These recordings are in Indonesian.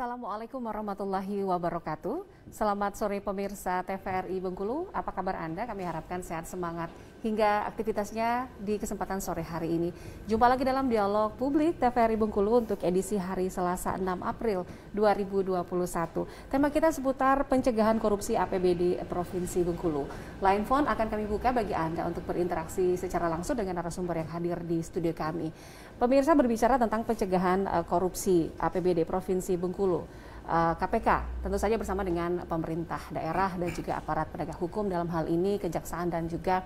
Assalamualaikum warahmatullahi wabarakatuh. Selamat sore pemirsa TVRI Bengkulu. Apa kabar Anda? Kami harapkan sehat semangat hingga aktivitasnya di kesempatan sore hari ini. Jumpa lagi dalam dialog publik TVRI Bengkulu untuk edisi hari Selasa 6 April 2021. Tema kita seputar pencegahan korupsi APBD Provinsi Bengkulu. Line phone akan kami buka bagi Anda untuk berinteraksi secara langsung dengan narasumber yang hadir di studio kami. Pemirsa berbicara tentang pencegahan eh, korupsi APBD Provinsi Bengkulu. KPK eh, tentu saja bersama dengan pemerintah daerah dan juga aparat penegak hukum dalam hal ini kejaksaan dan juga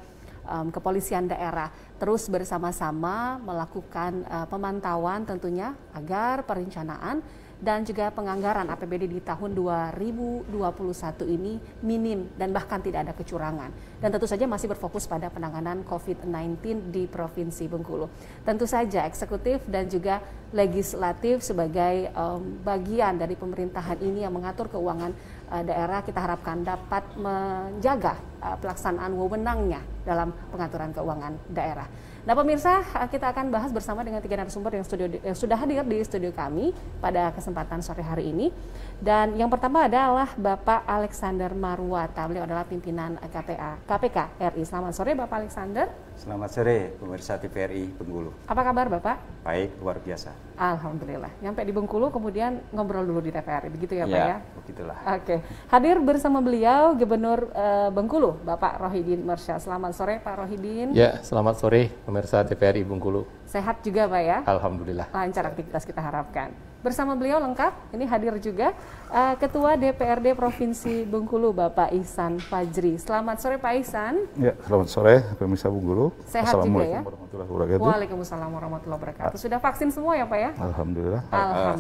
um, kepolisian daerah terus bersama-sama melakukan uh, pemantauan tentunya agar perencanaan dan juga penganggaran APBD di tahun 2021 ini minim dan bahkan tidak ada kecurangan. Dan tentu saja masih berfokus pada penanganan COVID-19 di Provinsi Bengkulu. Tentu saja eksekutif dan juga legislatif sebagai um, bagian dari pemerintahan ini yang mengatur keuangan Eh, daerah kita harapkan dapat menjaga eh, pelaksanaan wewenangnya dalam pengaturan keuangan daerah. Nah pemirsa, eh, kita akan bahas bersama dengan tiga narasumber yang, studio, yang sudah hadir di studio kami pada kesempatan sore hari ini. Dan yang pertama adalah Bapak Alexander Marwata, beliau adalah pimpinan KPA, KPK RI. Selamat sore Bapak Alexander. Selamat sore pemirsa TVRI Bengkulu. Apa kabar Bapak? Baik, luar biasa. Alhamdulillah. Nyampe di Bengkulu kemudian ngobrol dulu di TVRI, begitu ya Pak ya? Ya, begitulah. Oke. Hadir bersama beliau Gubernur uh, Bengkulu, Bapak Rohidin Mersya. Selamat sore Pak Rohidin. Ya, selamat sore pemirsa TVRI Bengkulu. Sehat juga Pak ya? Alhamdulillah. Lancar aktivitas kita harapkan. Bersama beliau lengkap, ini hadir juga uh, Ketua DPRD Provinsi Bengkulu Bapak Ihsan Fajri. Selamat sore Pak Ihsan. Ya, selamat sore pemirsa Bengkulu. Sehat juga ya. warahmatullahi wabarakatuh. Waalaikumsalam warahmatullahi wabarakatuh. Sudah vaksin semua ya Pak ya? Alhamdulillah. Alhamdulillah.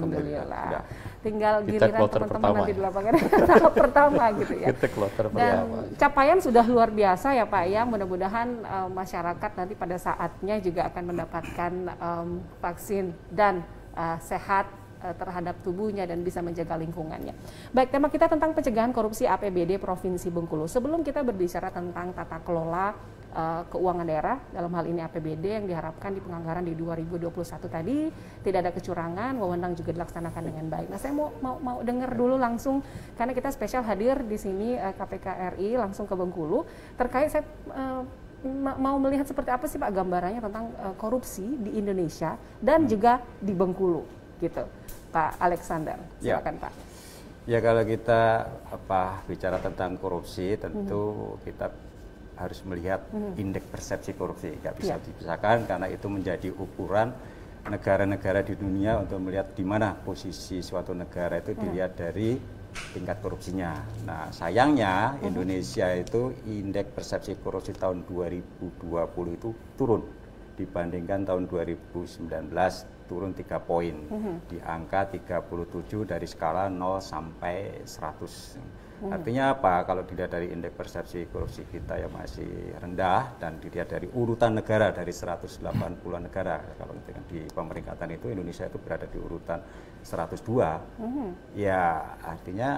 Alhamdulillah. Tinggal giliran teman-teman nanti ya. di lapangan tahap pertama gitu ya. Kita kloter pertama. Dan capaian sudah luar biasa ya Pak ya. Mudah-mudahan uh, masyarakat nanti pada saatnya juga akan mendapatkan um, vaksin dan uh, sehat Eh, terhadap tubuhnya dan bisa menjaga lingkungannya. Baik, tema kita tentang pencegahan korupsi APBD Provinsi Bengkulu. Sebelum kita berbicara tentang tata kelola uh, keuangan daerah dalam hal ini APBD yang diharapkan di penganggaran di 2021 tadi tidak ada kecurangan, wewenang juga dilaksanakan dengan baik. Nah, saya mau mau, mau dengar dulu langsung karena kita spesial hadir di sini uh, eh, KPK RI langsung ke Bengkulu terkait saya uh, mau melihat seperti apa sih Pak gambarannya tentang korupsi di Indonesia dan hmm. juga di Bengkulu gitu Pak Alexander ya. silakan ya. Pak ya kalau kita apa bicara tentang korupsi tentu -hmm. kita harus melihat -hmm. indeks persepsi korupsi nggak bisa yeah. dipisahkan karena itu menjadi ukuran negara-negara di dunia untuk melihat di mana posisi suatu negara itu ya. dilihat dari tingkat korupsinya. Nah, sayangnya mhm. Indonesia itu indeks persepsi korupsi tahun 2020 itu turun dibandingkan tahun 2019 turun 3 poin mm -hmm. di angka 37 dari skala 0 sampai 100. Mm -hmm. Artinya apa? Kalau dilihat dari indeks persepsi korupsi kita yang masih rendah dan dilihat dari urutan negara dari 180 puluh negara kalau di pemeringkatan itu Indonesia itu berada di urutan 102. Mm -hmm. Ya artinya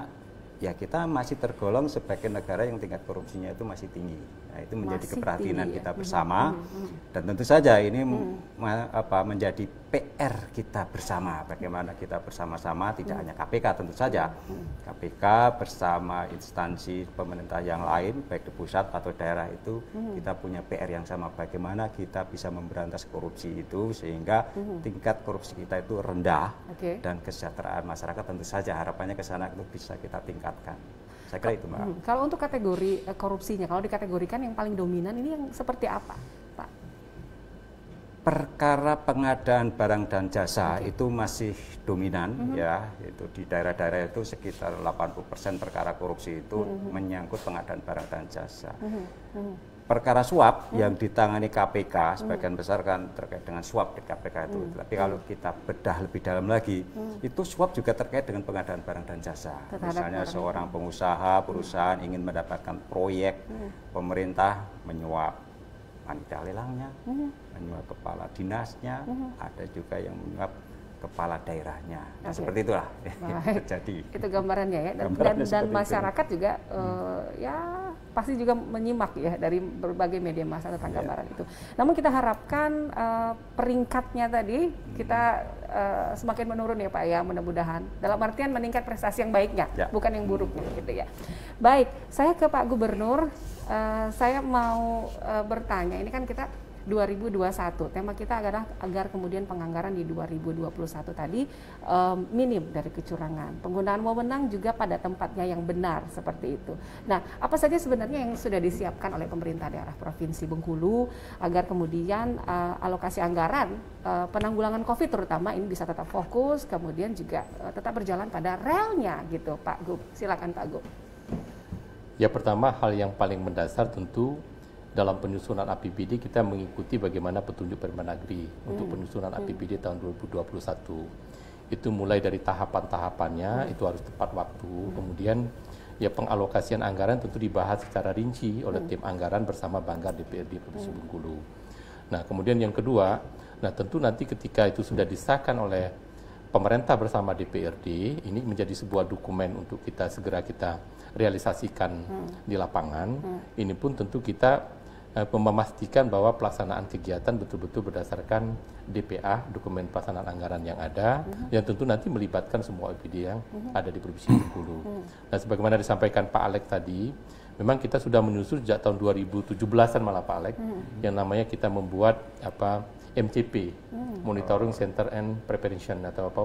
ya kita masih tergolong sebagai negara yang tingkat korupsinya itu masih tinggi. Nah, itu menjadi Masih tinggi, ya? kita bersama hmm, -hmm. dan tentu saja ini -hmm. apa menjadi PR kita bersama. Bagaimana kita bersama-sama tidak -hmm. hanya KPK tentu saja. -hmm. KPK bersama instansi pemerintah yang lain baik di pusat atau daerah itu -hmm. kita punya PR yang sama bagaimana kita bisa memberantas korupsi itu sehingga -hmm. tingkat korupsi kita itu rendah okay. dan kesejahteraan masyarakat tentu saja harapannya ke sana itu bisa kita tingkatkan. Saya kira itu, Mbak. Hmm. Kalau untuk kategori eh, korupsinya, kalau dikategorikan yang paling dominan ini yang seperti apa, Pak? Perkara pengadaan barang dan jasa okay. itu masih dominan mm -hmm. ya, itu di daerah-daerah itu sekitar 80% perkara korupsi itu mm -hmm. menyangkut pengadaan barang dan jasa. Mm -hmm. Mm -hmm perkara suap hmm. yang ditangani KPK sebagian hmm. besar kan terkait dengan suap di KPK itu. Hmm. Tapi kalau kita bedah lebih dalam lagi, hmm. itu suap juga terkait dengan pengadaan barang dan jasa. Terhadap Misalnya seorang pengusaha, hmm. perusahaan hmm. ingin mendapatkan proyek, hmm. pemerintah menyuap panitia lelangnya, hmm. menyuap kepala dinasnya, hmm. ada juga yang menyuap kepala daerahnya. Nah, okay. seperti itulah terjadi. Itu gambarannya ya. Dan, gambarannya dan, dan masyarakat itu. juga uh, ya pasti juga menyimak ya dari berbagai media massa tentang yeah. gambaran itu. Namun kita harapkan uh, peringkatnya tadi hmm. kita uh, semakin menurun ya Pak ya mudah-mudahan. Dalam artian meningkat prestasi yang baiknya, yeah. bukan yang buruk. hmm. gitu ya. Baik, saya ke Pak Gubernur. Uh, saya mau uh, bertanya. Ini kan kita 2021. Tema kita adalah agar kemudian penganggaran di 2021 tadi um, minim dari kecurangan. Penggunaan wewenang juga pada tempatnya yang benar seperti itu. Nah, apa saja sebenarnya yang sudah disiapkan oleh pemerintah daerah Provinsi Bengkulu agar kemudian uh, alokasi anggaran uh, penanggulangan Covid terutama ini bisa tetap fokus kemudian juga uh, tetap berjalan pada relnya gitu Pak Gub. Silakan Pak Gub. Ya pertama hal yang paling mendasar tentu dalam penyusunan APBD kita mengikuti bagaimana petunjuk permenagri hmm. untuk penyusunan hmm. APBD tahun 2021. Itu mulai dari tahapan-tahapannya, hmm. itu harus tepat waktu. Hmm. Kemudian ya pengalokasian anggaran tentu dibahas secara rinci oleh hmm. tim anggaran bersama Banggar DPRD Provinsi hmm. Bengkulu. Nah, kemudian yang kedua, nah tentu nanti ketika itu sudah disahkan oleh pemerintah bersama DPRD, ini menjadi sebuah dokumen untuk kita segera kita realisasikan hmm. di lapangan. Hmm. Ini pun tentu kita Eh, memastikan bahwa pelaksanaan kegiatan betul-betul berdasarkan DPA dokumen pelaksanaan anggaran yang ada uh-huh. yang tentu nanti melibatkan semua OPD yang uh-huh. ada di Provinsi Bengkulu. Uh-huh. Nah, sebagaimana disampaikan Pak Alek tadi, memang kita sudah menyusun sejak tahun 2017-an malah Pak Alek uh-huh. yang namanya kita membuat apa MCP, uh-huh. Monitoring Center and Preparation atau apa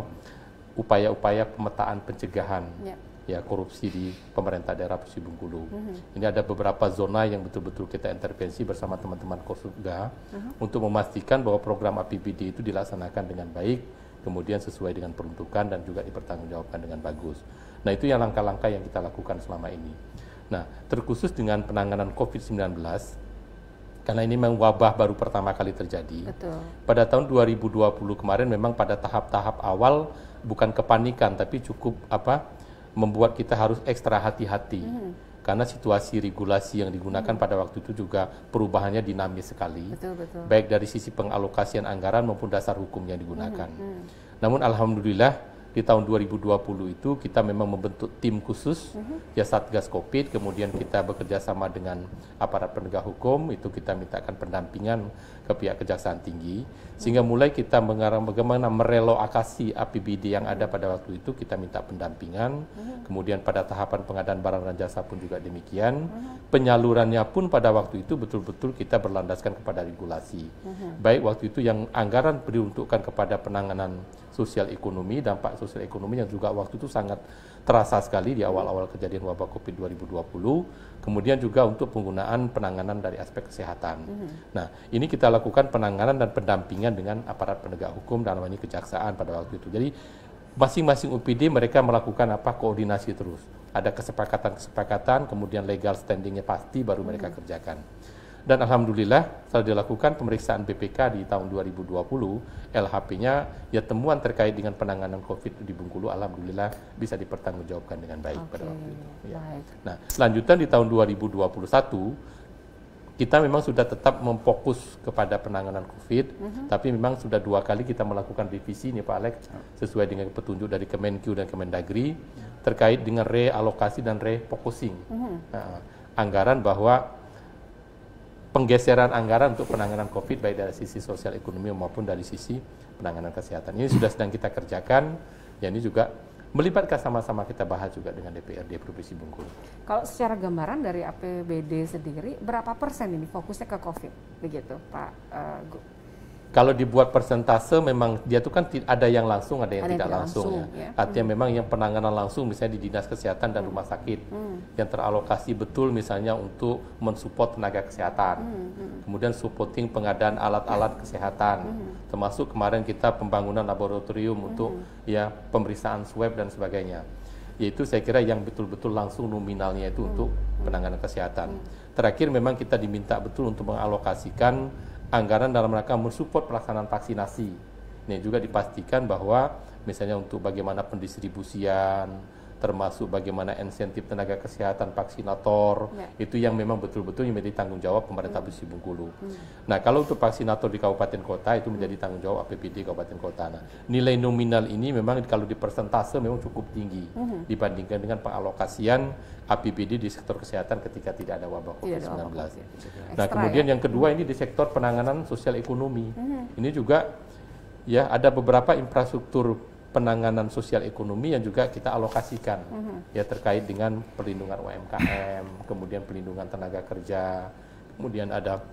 upaya-upaya pemetaan pencegahan. Yeah ya korupsi di pemerintah daerah Pusi Bungkulu. Mm -hmm. Ini ada beberapa zona yang betul-betul kita intervensi bersama teman-teman Kosuga mm -hmm. untuk memastikan bahwa program APBD itu dilaksanakan dengan baik, kemudian sesuai dengan peruntukan dan juga dipertanggungjawabkan dengan bagus. Nah, itu yang langkah-langkah yang kita lakukan selama ini. Nah, terkhusus dengan penanganan COVID-19 karena ini memang wabah baru pertama kali terjadi. Betul. Pada tahun 2020 kemarin memang pada tahap-tahap awal bukan kepanikan tapi cukup apa membuat kita harus ekstra hati-hati. Hmm. Karena situasi regulasi yang digunakan hmm. pada waktu itu juga perubahannya dinamis sekali, betul, betul. baik dari sisi pengalokasian anggaran maupun dasar hukum yang digunakan. mm Hmm. Namun alhamdulillah di tahun 2020 itu kita memang membentuk tim khusus mm-hmm. ya Satgas Covid kemudian kita bekerja sama dengan aparat penegak hukum itu kita mintakan pendampingan ke pihak Kejaksaan Tinggi sehingga mulai kita mengarang bagaimana merelokasi APBD yang ada pada waktu itu kita minta pendampingan kemudian pada tahapan pengadaan barang dan jasa pun juga demikian penyalurannya pun pada waktu itu betul-betul kita berlandaskan kepada regulasi baik waktu itu yang anggaran diuntukkan kepada penanganan sosial ekonomi, dampak sosial ekonomi yang juga waktu itu sangat terasa sekali di awal-awal kejadian wabah COVID 2020 kemudian juga untuk penggunaan penanganan dari aspek kesehatan. Mm -hmm. Nah, ini kita lakukan penanganan dan pendampingan dengan aparat penegak hukum dalam hal ini kejaksaan pada waktu itu. Jadi masing-masing UPD mereka melakukan apa koordinasi terus. Ada kesepakatan-kesepakatan, kemudian legal standingnya pasti baru mereka mm -hmm. kerjakan. Dan alhamdulillah setelah dilakukan pemeriksaan BPK di tahun 2020, LHP-nya ya temuan terkait dengan penanganan COVID di Bengkulu alhamdulillah bisa dipertanggungjawabkan dengan baik okay. pada waktu itu. Ya. Nah, lanjutan di tahun 2021 kita memang sudah tetap memfokus kepada penanganan COVID, mm -hmm. tapi memang sudah dua kali kita melakukan revisi nih Pak Alex ya. sesuai dengan petunjuk dari Kemenkyu dan Kemendagri terkait dengan realokasi dan refocusing mm -hmm. nah, anggaran bahwa penggeseran anggaran untuk penanganan COVID baik dari sisi sosial ekonomi maupun dari sisi penanganan kesehatan. Ini sudah sedang kita kerjakan, ya ini juga melibatkan sama-sama kita bahas juga dengan DPRD Provinsi Bengkulu. Kalau secara gambaran dari APBD sendiri, berapa persen ini fokusnya ke COVID, begitu Pak uh, kalau dibuat persentase memang dia itu kan ada yang langsung ada yang ada tidak yang langsung, langsung ya. ya. Artinya hmm. memang yang penanganan langsung misalnya di dinas kesehatan dan hmm. rumah sakit hmm. yang teralokasi betul misalnya untuk mensupport tenaga kesehatan. Hmm, hmm. Kemudian supporting pengadaan alat-alat kesehatan hmm. termasuk kemarin kita pembangunan laboratorium hmm. untuk ya pemeriksaan swab dan sebagainya. Yaitu saya kira yang betul-betul langsung nominalnya itu hmm. untuk hmm. penanganan kesehatan. Hmm. Terakhir memang kita diminta betul untuk mengalokasikan anggaran dalam rangka mensupport pelaksanaan vaksinasi. Ini juga dipastikan bahwa misalnya untuk bagaimana pendistribusian, termasuk bagaimana insentif tenaga kesehatan vaksinator ya. itu yang memang betul-betul menjadi tanggung jawab pemerintah hmm. Bungkulu. Bengkulu. Hmm. Nah, kalau untuk vaksinator di kabupaten kota itu menjadi hmm. tanggung jawab APBD kabupaten kota. Nah, nilai nominal ini memang kalau di persentase memang cukup tinggi hmm. dibandingkan dengan pengalokasian APBD di sektor kesehatan ketika tidak ada wabah iya, COVID-19. Iya, nah, kemudian ya? yang kedua ini di sektor penanganan sosial ekonomi. Hmm. Ini juga ya ada beberapa infrastruktur penanganan sosial ekonomi yang juga kita alokasikan hmm ya terkait dengan perlindungan UMKM, kemudian perlindungan tenaga kerja, kemudian ada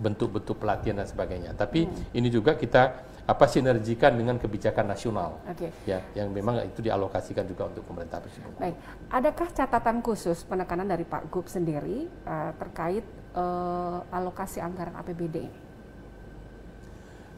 bentuk-bentuk pelatihan dan sebagainya. Tapi mm. ini juga kita apa sinergikan dengan kebijakan nasional okay. ya yang memang itu dialokasikan juga untuk pemerintah tersebut. Baik, adakah catatan khusus penekanan dari Pak Gub sendiri uh, terkait uh, alokasi anggaran APBD ini?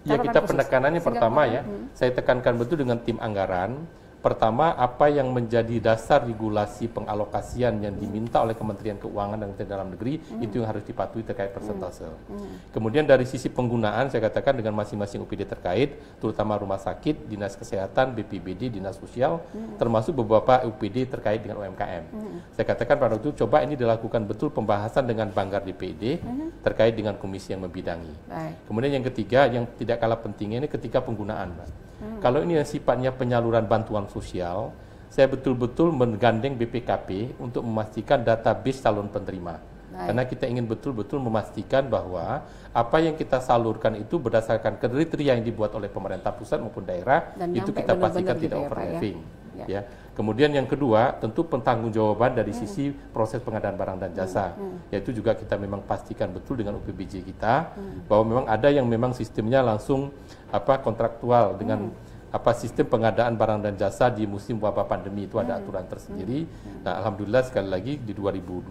Ya kita khusus. penekanannya Sehingga pertama ya, hmm. saya tekankan betul dengan tim anggaran Pertama, apa yang menjadi dasar regulasi pengalokasian yang diminta oleh Kementerian Keuangan dan Kementerian Dalam Negeri hmm. itu yang harus dipatuhi terkait persentase. Hmm. hmm. Kemudian dari sisi penggunaan saya katakan dengan masing-masing UPD terkait, terutama rumah sakit, dinas kesehatan, BPBD, dinas sosial, hmm. termasuk beberapa UPD terkait dengan UMKM. Hmm. Saya katakan pada waktu itu coba ini dilakukan betul pembahasan dengan Banggar DPD hmm. terkait dengan komisi yang membidangi. Baik. Kemudian yang ketiga yang tidak kalah pentingnya ini ketika penggunaan, Pak Hmm. Kalau ini sifatnya penyaluran bantuan sosial, saya betul-betul menggandeng BPKP untuk memastikan database calon penerima. Baik. Karena kita ingin betul-betul memastikan bahwa apa yang kita salurkan itu berdasarkan kriteria yang dibuat oleh pemerintah pusat maupun daerah, Dan itu kita pastikan gitu tidak gitu overlapping. Ya. ya, Kemudian yang kedua, tentu pertanggungjawaban dari hmm. sisi proses pengadaan barang dan jasa, hmm. hmm. yaitu juga kita memang pastikan betul dengan UPBJ kita hmm. bahwa memang ada yang memang sistemnya langsung apa kontraktual dengan hmm. apa sistem pengadaan barang dan jasa di musim wabah pandemi itu ada hmm. aturan tersendiri. Hmm. Nah, alhamdulillah sekali lagi di 2020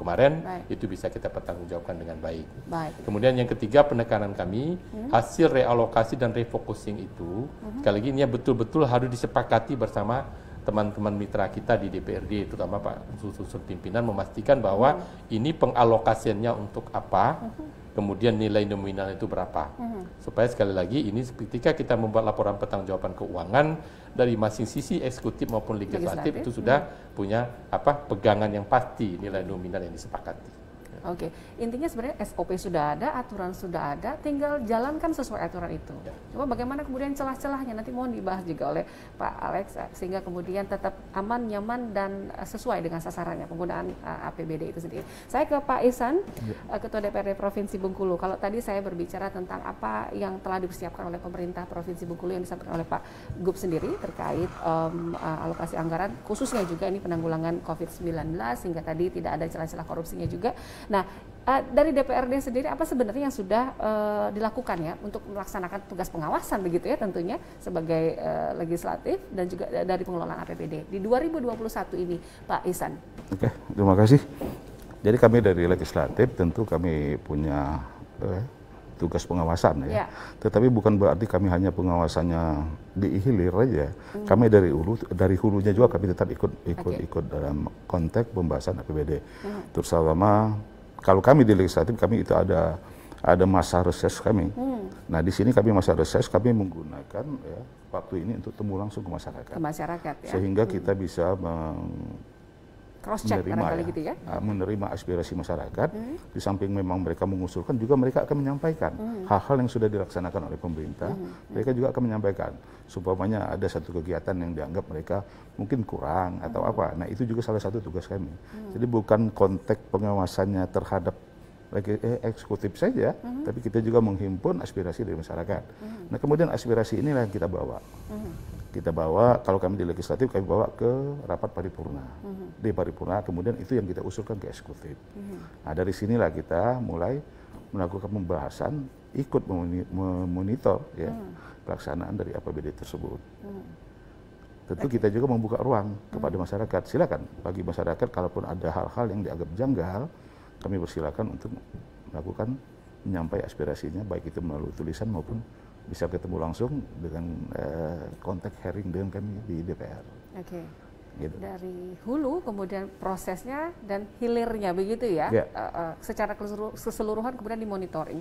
kemarin Baik. itu bisa kita pertanggungjawabkan dengan baik. baik. Kemudian yang ketiga penekanan kami hmm. hasil realokasi dan refocusing itu hmm. sekali lagi ini betul-betul harus disepakati bersama teman-teman mitra kita di DPRD terutama Pak susur pimpinan memastikan bahwa hmm. ini pengalokasiannya untuk apa, hmm kemudian nilai nominal itu berapa. Hmm. Supaya sekali lagi ini ketika kita membuat laporan petang jawaban keuangan dari masing sisi eksekutif maupun legislatif, legislatif. itu sudah hmm. punya apa pegangan yang pasti nilai nominal yang disepakati. Oke, okay. intinya sebenarnya SOP sudah ada, aturan sudah ada, tinggal jalankan sesuai aturan itu. Ya. Cuma bagaimana kemudian celah-celahnya nanti mohon dibahas juga oleh Pak Alex eh, sehingga kemudian tetap aman, nyaman dan eh, sesuai dengan sasarannya penggunaan uh, eh, APBD itu sendiri. Saya ke Pak Isan, ya. Ketua DPRD Provinsi Bengkulu. Kalau tadi saya berbicara tentang apa yang telah disiapkan oleh pemerintah Provinsi Bengkulu yang disampaikan oleh Pak Gub sendiri terkait um, uh, alokasi anggaran khususnya juga ini penanggulangan COVID-19 sehingga tadi tidak ada celah-celah korupsinya juga. Nah, uh, dari DPRD sendiri apa sebenarnya yang sudah uh, dilakukan ya untuk melaksanakan tugas pengawasan begitu ya tentunya sebagai uh, legislatif dan juga dari pengelolaan APBD di 2021 ini Pak Isan. Oke, terima kasih. Jadi kami dari legislatif tentu kami punya eh, tugas pengawasan ya. ya. Tetapi bukan berarti kami hanya pengawasannya hilir aja. Hmm. Kami dari hulu dari hulunya juga kami tetap ikut ikut okay. ikut dalam konteks pembahasan APBD. Hmm. Terutama kalau kami di legislatif kami itu ada ada masa reses kami. Hmm. Nah, di sini kami masa reses kami menggunakan ya, waktu ini untuk temu langsung ke masyarakat. Ke masyarakat ya. Sehingga hmm. kita bisa meng cross check menerima ya, gitu ya nah, menerima aspirasi masyarakat hmm. di samping memang mereka mengusulkan juga mereka akan menyampaikan hmm. hal-hal hmm. yang sudah dilaksanakan oleh pemerintah hmm. mereka juga akan menyampaikan supaya ada satu kegiatan yang dianggap mereka mungkin kurang atau hmm. apa nah itu juga salah satu tugas kami hmm. jadi bukan konteks pengawasannya terhadap eh, eksekutif saja, uh hmm. -huh. tapi kita juga menghimpun aspirasi dari masyarakat. Uh hmm. -huh. Nah, kemudian aspirasi inilah yang kita bawa. Uh -huh kita bawa kalau kami di legislatif kami bawa ke rapat paripurna mm -hmm. di paripurna kemudian itu yang kita usulkan ke eksekutif mm -hmm. nah dari sinilah kita mulai melakukan pembahasan ikut memonitor ya hmm. pelaksanaan dari APBD tersebut hmm. tentu kita juga membuka ruang kepada hmm. masyarakat silakan bagi masyarakat kalaupun ada hal-hal yang dianggap janggal kami persilakan untuk melakukan menyampaikan aspirasinya baik itu melalui tulisan maupun bisa ketemu langsung dengan uh, kontak Hering dengan kami di DPR. Oke. Okay. Gitu. Dari hulu kemudian prosesnya dan hilirnya begitu ya, yeah. Ya. uh, eh, uh, secara keseluruhan kemudian dimonitoring.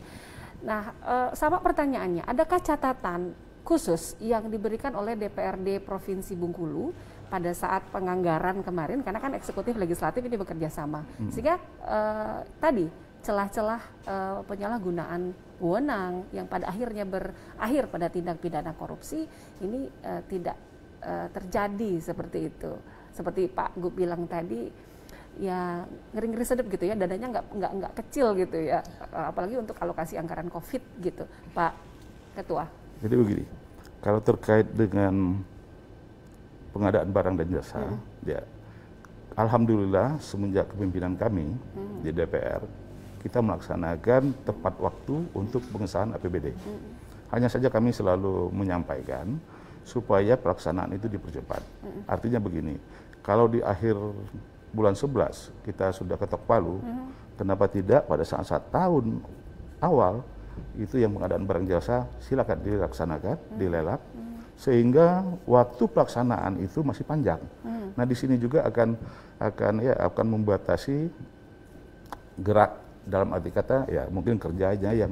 Nah, uh, sama pertanyaannya, adakah catatan khusus yang diberikan oleh DPRD Provinsi Bungkulu pada saat penganggaran kemarin karena kan eksekutif legislatif ini bekerja sama hmm. sehingga eh, tadi celah-celah eh, penyalahgunaan wewenang yang pada akhirnya berakhir pada tindak pidana korupsi ini uh, tidak uh, terjadi seperti itu. Seperti Pak Gub bilang tadi, ya ngeri-ngeri sedap gitu ya, dadanya nggak nggak nggak kecil gitu ya, eh, apalagi untuk alokasi anggaran COVID gitu, Pak Ketua. Jadi begini, kalau terkait dengan pengadaan barang dan jasa, hmm. ya alhamdulillah semenjak kepemimpinan kami hmm. di DPR kita melaksanakan tepat waktu untuk pengesahan APBD. Hanya saja kami selalu menyampaikan supaya pelaksanaan itu dipercepat. Artinya begini, kalau di akhir bulan 11 kita sudah ketok palu, kenapa tidak pada saat-saat tahun awal itu yang pengadaan barang jasa silakan dilaksanakan, dilelak sehingga waktu pelaksanaan itu masih panjang. Nah, di sini juga akan akan ya akan membatasi gerak dalam arti kata ya mungkin kerjanya yang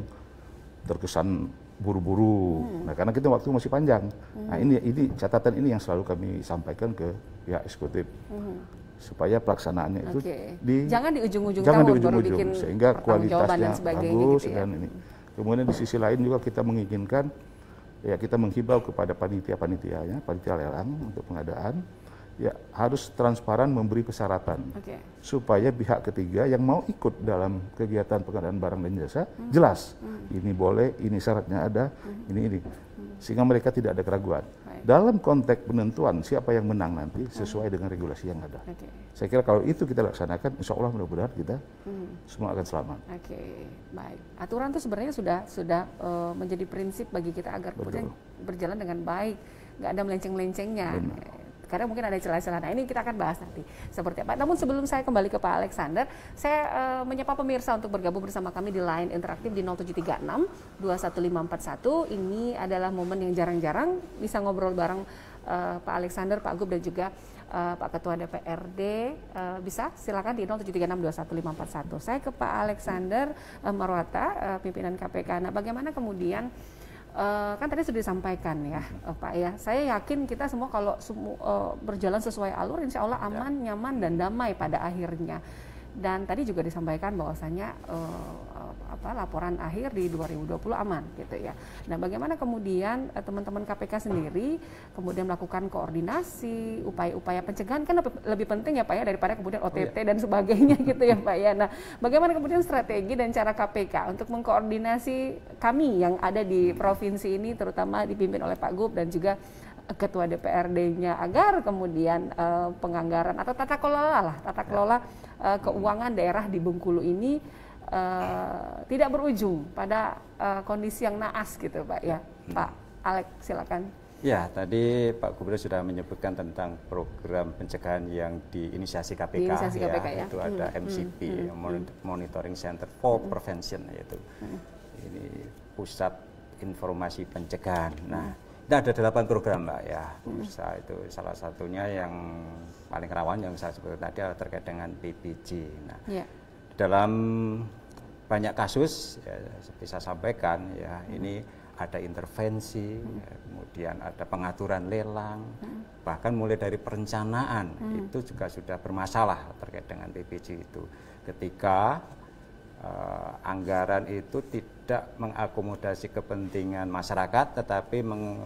terkesan buru-buru. Hmm. Nah, karena kita waktu masih panjang. Nah, hmm. Nah, ini ini catatan ini yang selalu kami sampaikan ke ya eksekutif. Hmm. Supaya pelaksanaannya itu di jangan di ujung-ujung jangan di ujung-ujung sehingga kualitasnya dan gitu bagus gitu ya. dan ini. Kemudian di sisi lain juga kita menginginkan ya kita menghibau kepada panitia-panitianya, panitia lelang untuk pengadaan ya harus transparan memberi persyaratan okay. supaya pihak ketiga yang mau ikut dalam kegiatan pengadaan barang dan jasa hmm. jelas hmm. ini boleh ini syaratnya ada hmm. ini ini sehingga mereka tidak ada keraguan Baik. dalam konteks penentuan siapa yang menang nanti sesuai dengan regulasi yang ada okay. saya kira kalau itu kita laksanakan insya Allah mudah-mudahan kita hmm. semua akan selamat oke okay. Baik aturan itu sebenarnya sudah sudah uh, menjadi prinsip bagi kita agar kemudian berjalan dengan baik nggak ada melenceng-lencengnya karena mungkin ada celah-celah. Nah ini kita akan bahas nanti seperti apa. Namun sebelum saya kembali ke Pak Alexander, saya uh, menyapa pemirsa untuk bergabung bersama kami di line interaktif di 0736 21541. Ini adalah momen yang jarang-jarang bisa ngobrol bareng uh, Pak Alexander, Pak Gub dan juga uh, Pak Ketua DPRD uh, bisa silakan di 0736 21541. Saya ke Pak Alexander uh, Marwata uh, pimpinan KPK. Nah, bagaimana kemudian Uh, kan tadi sudah disampaikan ya hmm. Pak ya, saya yakin kita semua kalau semu, uh, berjalan sesuai alur insya Allah ya. aman, ya. nyaman, dan damai pada akhirnya dan tadi juga disampaikan bahwasannya uh, apa laporan akhir di 2020 aman gitu ya. Nah, bagaimana kemudian eh, teman-teman uh, KPK sendiri kemudian melakukan koordinasi, upaya-upaya pencegahan kan lebih, lebih penting ya Pak ya daripada kemudian OTT oh, iya. dan sebagainya gitu ya Pak ya. Nah, bagaimana kemudian strategi dan cara KPK untuk mengkoordinasi kami yang ada di provinsi ini terutama dipimpin oleh Pak Gub dan juga eh, ketua DPRD-nya agar kemudian uh, penganggaran atau tata kelola lah tata ya. kelola uh, keuangan daerah di Bengkulu ini uh, tidak berujung pada uh, kondisi yang naas gitu Pak ya. Hmm. Pak Alek silakan. Ya, tadi Pak Gubernur sudah menyebutkan tentang program pencegahan yang diinisiasi KPK, diinisiasi ya, KPK ya. Itu hmm. ada MCP, hmm. hmm, hmm, hmm. Monitoring Center for hmm. Prevention yaitu. Hmm. Ini pusat informasi pencegahan. Nah, Nah, ada delapan program mbak ya bisa hmm. itu salah satunya yang paling rawan yang saya sebut tadi adalah terkait dengan PPG Nah, yeah. dalam banyak kasus ya, bisa sampaikan ya hmm. ini ada intervensi, hmm. ya, kemudian ada pengaturan lelang, hmm. bahkan mulai dari perencanaan hmm. itu juga sudah bermasalah terkait dengan PPG itu. Ketika uh, anggaran itu tidak mengakomodasi kepentingan masyarakat, tetapi meng,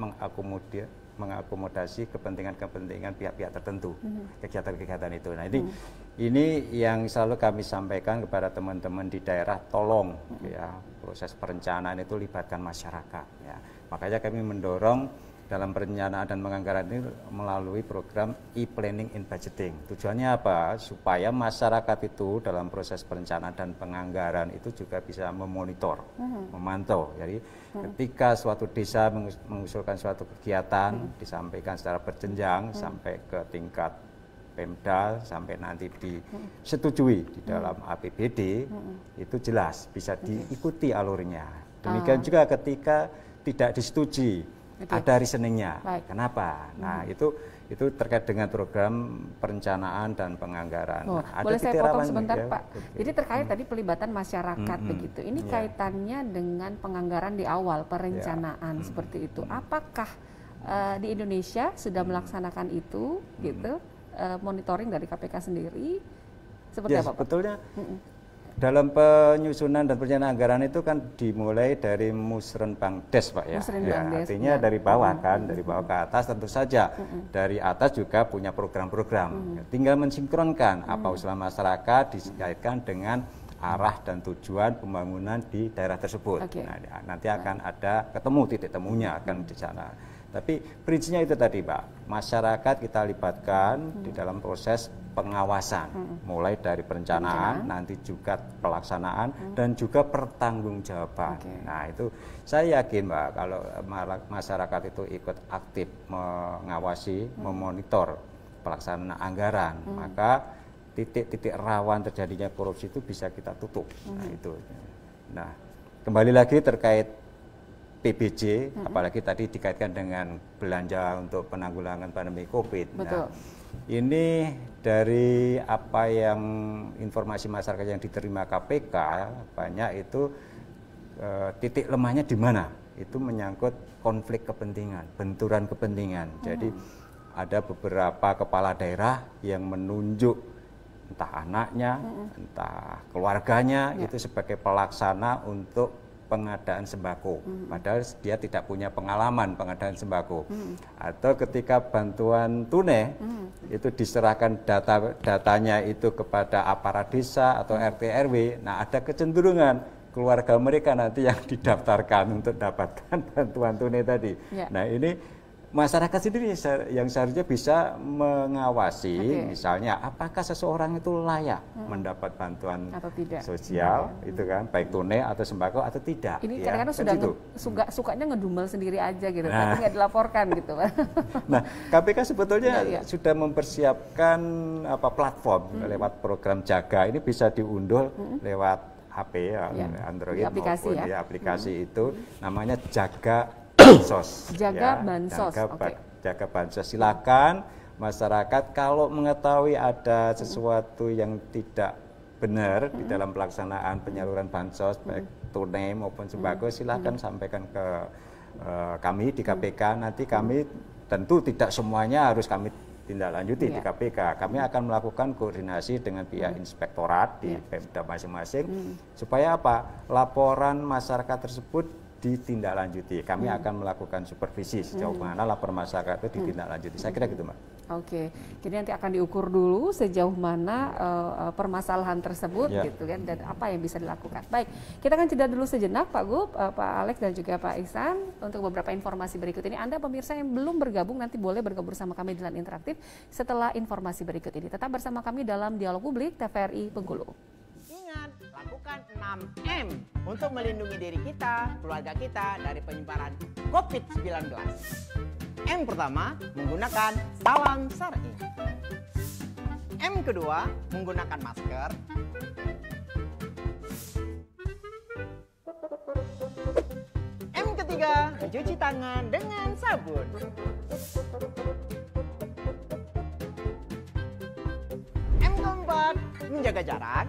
mengakomodir, mengakomodasi kepentingan-kepentingan pihak-pihak tertentu mhm. kegiatan-kegiatan itu. Nah ini hmm. ini yang selalu kami sampaikan kepada teman-teman di daerah, tolong hmm. ya proses perencanaan itu libatkan masyarakat. Ya. Makanya kami mendorong dalam perencanaan dan penganggaran ini melalui program e-planning in budgeting. Tujuannya apa? Supaya masyarakat itu dalam proses perencanaan dan penganggaran itu juga bisa memonitor, uh mm-hmm. -huh. memantau. Jadi uh mm-hmm. -huh. ketika suatu desa mengusulkan suatu kegiatan uh mm-hmm. -huh. disampaikan secara berjenjang uh -huh. sampai ke tingkat Pemda sampai nanti disetujui di dalam APBD -huh. itu jelas bisa diikuti alurnya. Ah. Demikian -huh. juga ketika tidak disetujui okay. ada reasoningnya. Baik. Kenapa? Hmm. Nah hmm. itu itu terkait dengan program perencanaan dan penganggaran. Oh, nah, ada boleh saya potong sebentar ya? Pak. Okay. Jadi terkait hmm. tadi pelibatan masyarakat hmm. hmm. begitu. Ini yeah. kaitannya dengan penganggaran di awal perencanaan yeah. seperti hmm. itu. Apakah uh, di Indonesia sudah melaksanakan itu hmm. gitu? Uh, monitoring dari KPK sendiri seperti yes, ya, Sebetulnya dalam penyusunan dan perencanaan anggaran itu kan dimulai dari Musrenbangdes Pak ya. ya artinya ya. dari bawah hmm. kan, dari bawah ke atas tentu saja. Hmm. Dari atas juga punya program-program. Hmm. Tinggal mensinkronkan apa usaha masyarakat dikaitkan dengan arah dan tujuan pembangunan di daerah tersebut. Okay. Nah, ya, nanti akan ada ketemu titik temunya akan di sana. Tapi prinsipnya itu tadi, Pak. Masyarakat kita libatkan hmm. di dalam proses pengawasan, hmm. mulai dari perencanaan, perencanaan, nanti juga pelaksanaan hmm. dan juga pertanggungjawaban. Okay. Nah itu saya yakin mbak kalau masyarakat itu ikut aktif mengawasi, hmm. memonitor pelaksanaan anggaran, hmm. maka titik-titik rawan terjadinya korupsi itu bisa kita tutup. Hmm. Nah itu. Nah kembali lagi terkait PBJ, hmm. apalagi tadi dikaitkan dengan belanja untuk penanggulangan pandemi COVID. Nah, Betul. Nah, ini dari apa yang informasi masyarakat yang diterima KPK banyak itu e, titik lemahnya di mana? Itu menyangkut konflik kepentingan, benturan kepentingan. Hmm. Jadi ada beberapa kepala daerah yang menunjuk entah anaknya, hmm. entah keluarganya ya. itu sebagai pelaksana untuk pengadaan sembako, hmm. padahal dia tidak punya pengalaman pengadaan sembako. Hmm. Atau ketika bantuan tunai hmm. itu diserahkan data datanya itu kepada aparat desa atau hmm. RT RW, nah ada kecenderungan keluarga mereka nanti yang didaftarkan untuk dapatkan bantuan tunai tadi. Ya. Nah ini masyarakat sendiri yang seharusnya bisa mengawasi okay. misalnya apakah seseorang itu layak hmm. mendapat bantuan atau tidak. sosial hmm. itu kan baik tunai atau sembako atau tidak ini ya, kadang-kadang kan sudah gitu. nge, suka hmm. sukanya ngedumel sendiri aja gitu nah. tapi nggak dilaporkan gitu nah KPK sebetulnya ya, ya. sudah mempersiapkan apa platform hmm. lewat program jaga ini bisa diunduh hmm. lewat HP ya, ya. Android di aplikasi maupun ya, di aplikasi hmm. itu hmm. namanya jaga bansos. Jaga ya, bansos. Jaga, okay. jaga bansos. Silakan masyarakat kalau mengetahui ada sesuatu yang tidak benar di dalam pelaksanaan penyaluran bansos baik tunai maupun sembako silakan sampaikan ke uh, kami di KPK nanti kami tentu tidak semuanya harus kami tindak lanjuti yeah. di KPK iya. kami akan melakukan koordinasi dengan pihak inspektorat di yeah. Pemda masing-masing supaya apa laporan masyarakat tersebut ditindaklanjuti. Kami hmm. akan melakukan supervisi sejauh hmm. mana laporan masyarakat itu hmm. ditindaklanjuti. Hmm. Saya kira gitu, Mbak. Oke, jadi nanti akan diukur dulu sejauh mana uh, permasalahan tersebut yeah. gitu kan dan apa yang bisa dilakukan. Baik, kita akan jeda dulu sejenak Pak Gub, uh, Pak Alex dan juga Pak Ihsan untuk beberapa informasi berikut ini. Anda pemirsa yang belum bergabung nanti boleh bergabung bersama kami di Interaktif setelah informasi berikut ini. Tetap bersama kami dalam Dialog Publik TVRI Bengkulu. Ingat, Lakukan 6M untuk melindungi diri kita, keluarga kita dari penyebaran COVID-19. M pertama, menggunakan salam syar'i. M kedua, menggunakan masker. M ketiga, mencuci tangan dengan sabun. M keempat, menjaga jarak.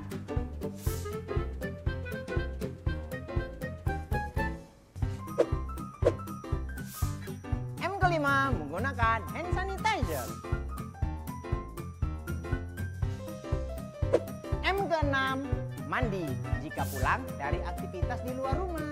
kelima, menggunakan hand sanitizer. M keenam, mandi jika pulang dari aktivitas di luar rumah.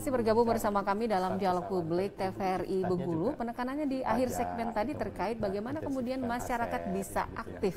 masih bergabung bersama kami dalam dialog publik TVRI Bengkulu. Penekanannya di akhir segmen tadi terkait bagaimana kemudian masyarakat bisa aktif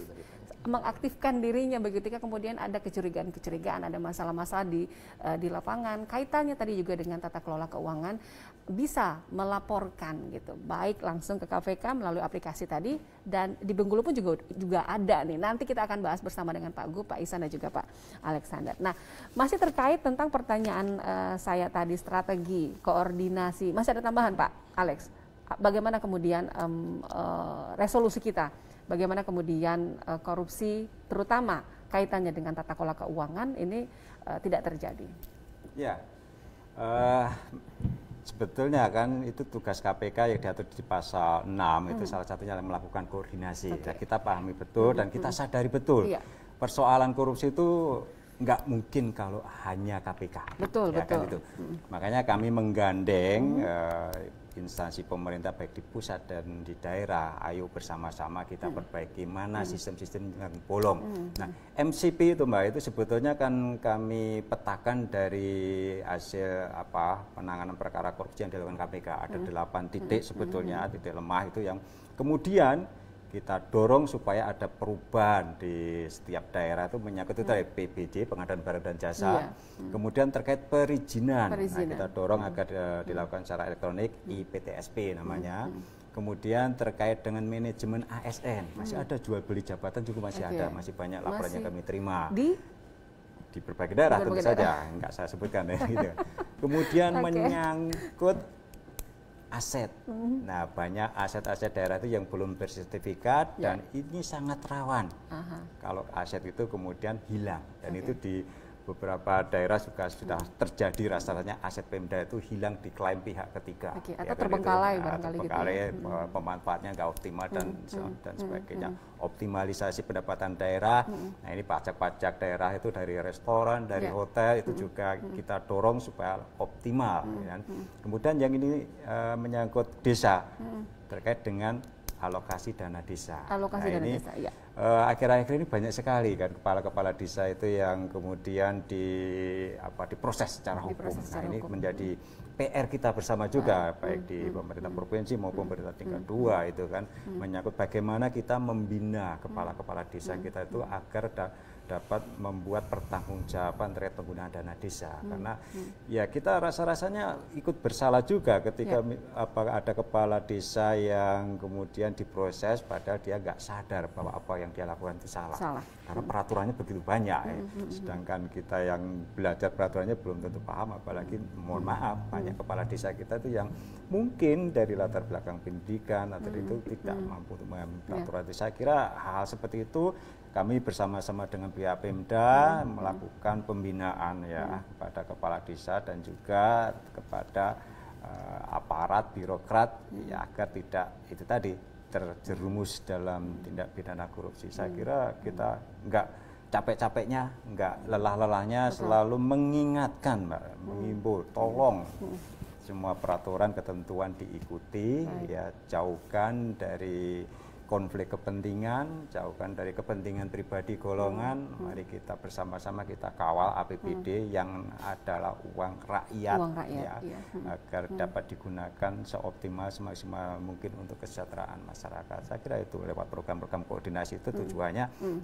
mengaktifkan dirinya begitu ketika ya. kemudian ada kecurigaan-kecurigaan, ada masalah-masalah di uh, di lapangan. Kaitannya tadi juga dengan tata kelola keuangan, bisa melaporkan gitu, baik langsung ke KPK melalui aplikasi tadi dan di Bengkulu pun juga juga ada nih. Nanti kita akan bahas bersama dengan Pak Gup Pak Isan dan juga Pak Alexander. Nah, masih terkait tentang pertanyaan uh, saya tadi strategi koordinasi, masih ada tambahan Pak Alex. Bagaimana kemudian um, uh, resolusi kita? Bagaimana kemudian uh, korupsi, terutama kaitannya dengan tata kelola keuangan ini uh, tidak terjadi? Ya. Uh, Sebetulnya kan itu tugas KPK yang diatur di pasal 6 hmm. itu salah satunya melakukan koordinasi. Okay. Nah, kita pahami betul dan kita hmm. sadari betul. Iya. Persoalan korupsi itu nggak mungkin kalau hanya KPK. Betul, ya kan betul. Kan itu. Hmm. Makanya kami menggandeng hmm. Eh, instansi pemerintah baik di pusat dan di daerah, ayo bersama-sama kita hmm. perbaiki mana hmm. sistem-sistem hmm. yang bolong. Hmm. Nah, MCP itu Mbak itu sebetulnya kan kami petakan dari hasil apa penanganan perkara korupsi yang dilakukan KPK. Ada hmm. delapan hmm. titik sebetulnya, hmm. titik lemah itu yang kemudian kita dorong supaya ada perubahan di setiap daerah itu menyangkut itu iya. dari PBJ pengadaan barang dan jasa. Iya. Hmm. Kemudian terkait perizinan, nah, perizinan. Nah, kita dorong hmm. agar eh, dilakukan hmm. secara elektronik hmm. IPTSP hmm. namanya. Hmm. Kemudian terkait dengan manajemen ASN masih ada jual beli jabatan juga masih okay. ada masih banyak laporannya masih kami terima di di berbagai daerah tentu saja nggak saya sebutkan ya gitu. Kemudian okay. menyangkut aset. Mm. Nah, banyak aset-aset daerah itu yang belum bersertifikat yeah. dan ini sangat rawan. Uh-huh. Kalau aset itu kemudian hilang dan okay. itu di beberapa daerah juga sudah terjadi rasanya aset Pemda itu hilang diklaim pihak ketiga. Oke, atau gitu ya, terbengkalai itu, barangkali terbengkalai, gitu. Ya. pemanfaatnya nggak optimal dan hmm, so, hmm, dan hmm, sebagainya. Hmm, Optimalisasi pendapatan daerah. Hmm. Nah, ini pajak-pajak daerah itu dari restoran, dari yeah. hotel itu hmm, juga hmm. kita dorong supaya optimal. Hmm, ya. Kan. Hmm. Kemudian yang ini uh, menyangkut desa hmm. terkait dengan alokasi dana desa. Alokasi nah, dana ini, desa, ya. Akhir-akhir ini banyak sekali kan kepala-kepala desa itu yang kemudian di apa diproses secara diproses hukum. Secara nah, ini menjadi hmm. PR kita bersama juga nah, baik hmm, di hmm, pemerintah hmm, provinsi maupun hmm, pemerintah tingkat hmm, dua itu kan hmm. menyangkut bagaimana kita membina kepala-kepala desa hmm, kita itu agar da dapat membuat pertanggungjawaban terkait penggunaan dana desa hmm. karena hmm. ya kita rasa-rasanya ikut bersalah juga ketika ya. apa ada kepala desa yang kemudian diproses padahal dia nggak sadar bahwa hmm. apa yang dia lakukan itu salah, salah. karena peraturannya begitu banyak ya. hmm. ya. sedangkan kita yang belajar peraturannya belum tentu paham apalagi mohon maaf hmm. banyak kepala desa kita itu yang mungkin dari latar belakang pendidikan atau hmm. itu tidak hmm. mampu untuk mengambil ya. peraturan ya. desa saya kira hal seperti itu kami bersama-sama dengan pihak Pemda hmm. melakukan pembinaan ya hmm. kepada kepala desa dan juga kepada uh, aparat birokrat hmm. ya agar tidak itu tadi terjerumus dalam tindak pidana korupsi. Saya hmm. kira kita nggak capek-capeknya, nggak lelah-lelahnya selalu mengingatkan, Mbak, hmm. mengimbau, tolong hmm. semua peraturan ketentuan diikuti, Baik. ya jauhkan dari konflik kepentingan, jauhkan dari kepentingan pribadi golongan. Hmm. hmm. Mari kita bersama-sama kita kawal APBD hmm. yang adalah uang rakyat, uang rakyat ya, iya. hmm. agar hmm. dapat digunakan seoptimal semaksimal mungkin untuk kesejahteraan masyarakat. Saya kira itu lewat program-program koordinasi itu hmm. tujuannya hmm. Hmm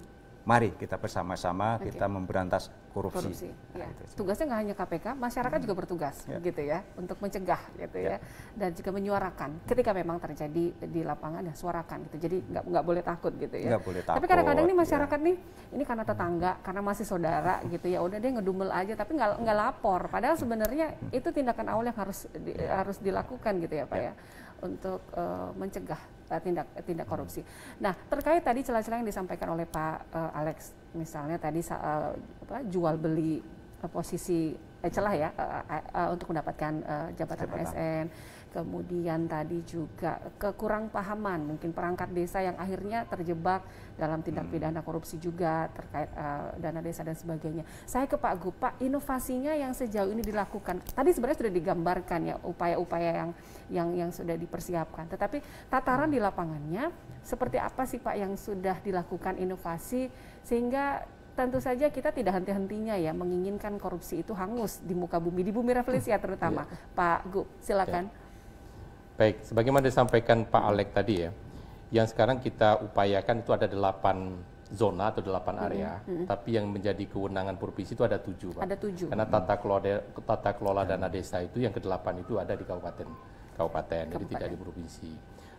mari kita bersama-sama okay. kita memberantas korupsi. korupsi nah, ya. nah, Tugasnya nggak hanya KPK, masyarakat hmm. juga bertugas, ya. gitu ya, untuk mencegah, gitu ya. ya, dan juga menyuarakan ketika memang terjadi di lapangan ya suarakan, gitu. Jadi nggak nggak boleh takut, gitu ya. Nggak boleh takut. Tapi kadang-kadang nih ya. masyarakat ya. nih, ini karena tetangga, karena masih saudara, gitu ya, udah dia ngedumel aja, tapi nggak nggak lapor. Padahal sebenarnya hmm. itu tindakan awal yang harus di, ya. harus dilakukan, gitu ya, pak ya, ya untuk uh, mencegah Eh, tindak tindak korupsi. Nah terkait tadi celah-celah yang disampaikan oleh Pak uh, Alex, misalnya tadi uh, apa, jual beli posisi eh, celah ya uh, uh, uh, untuk mendapatkan uh, jabatan, PSN. kemudian tadi juga kekurang pahaman mungkin perangkat desa yang akhirnya terjebak dalam tindak hmm. pidana korupsi juga terkait uh, dana desa dan sebagainya. Saya ke Pak Gup, inovasinya yang sejauh ini dilakukan. Tadi sebenarnya sudah digambarkan ya upaya-upaya yang yang yang sudah dipersiapkan. Tetapi tataran di lapangannya seperti apa sih Pak yang sudah dilakukan inovasi sehingga tentu saja kita tidak henti-hentinya ya menginginkan korupsi itu hangus di muka bumi di bumi refleksi ya hmm, terutama. Ya. Pak Gu, silakan. Ya. Baik, sebagaimana disampaikan Pak Alek tadi ya, yang sekarang kita upayakan itu ada delapan zona atau delapan hmm, area, mm -hmm. tapi yang menjadi kewenangan provinsi itu ada tujuh, Pak. Ada tujuh. Karena tata kelola tata kelola ya. dana desa itu yang kedelapan itu ada di kabupaten kabupaten, jadi tidak di provinsi.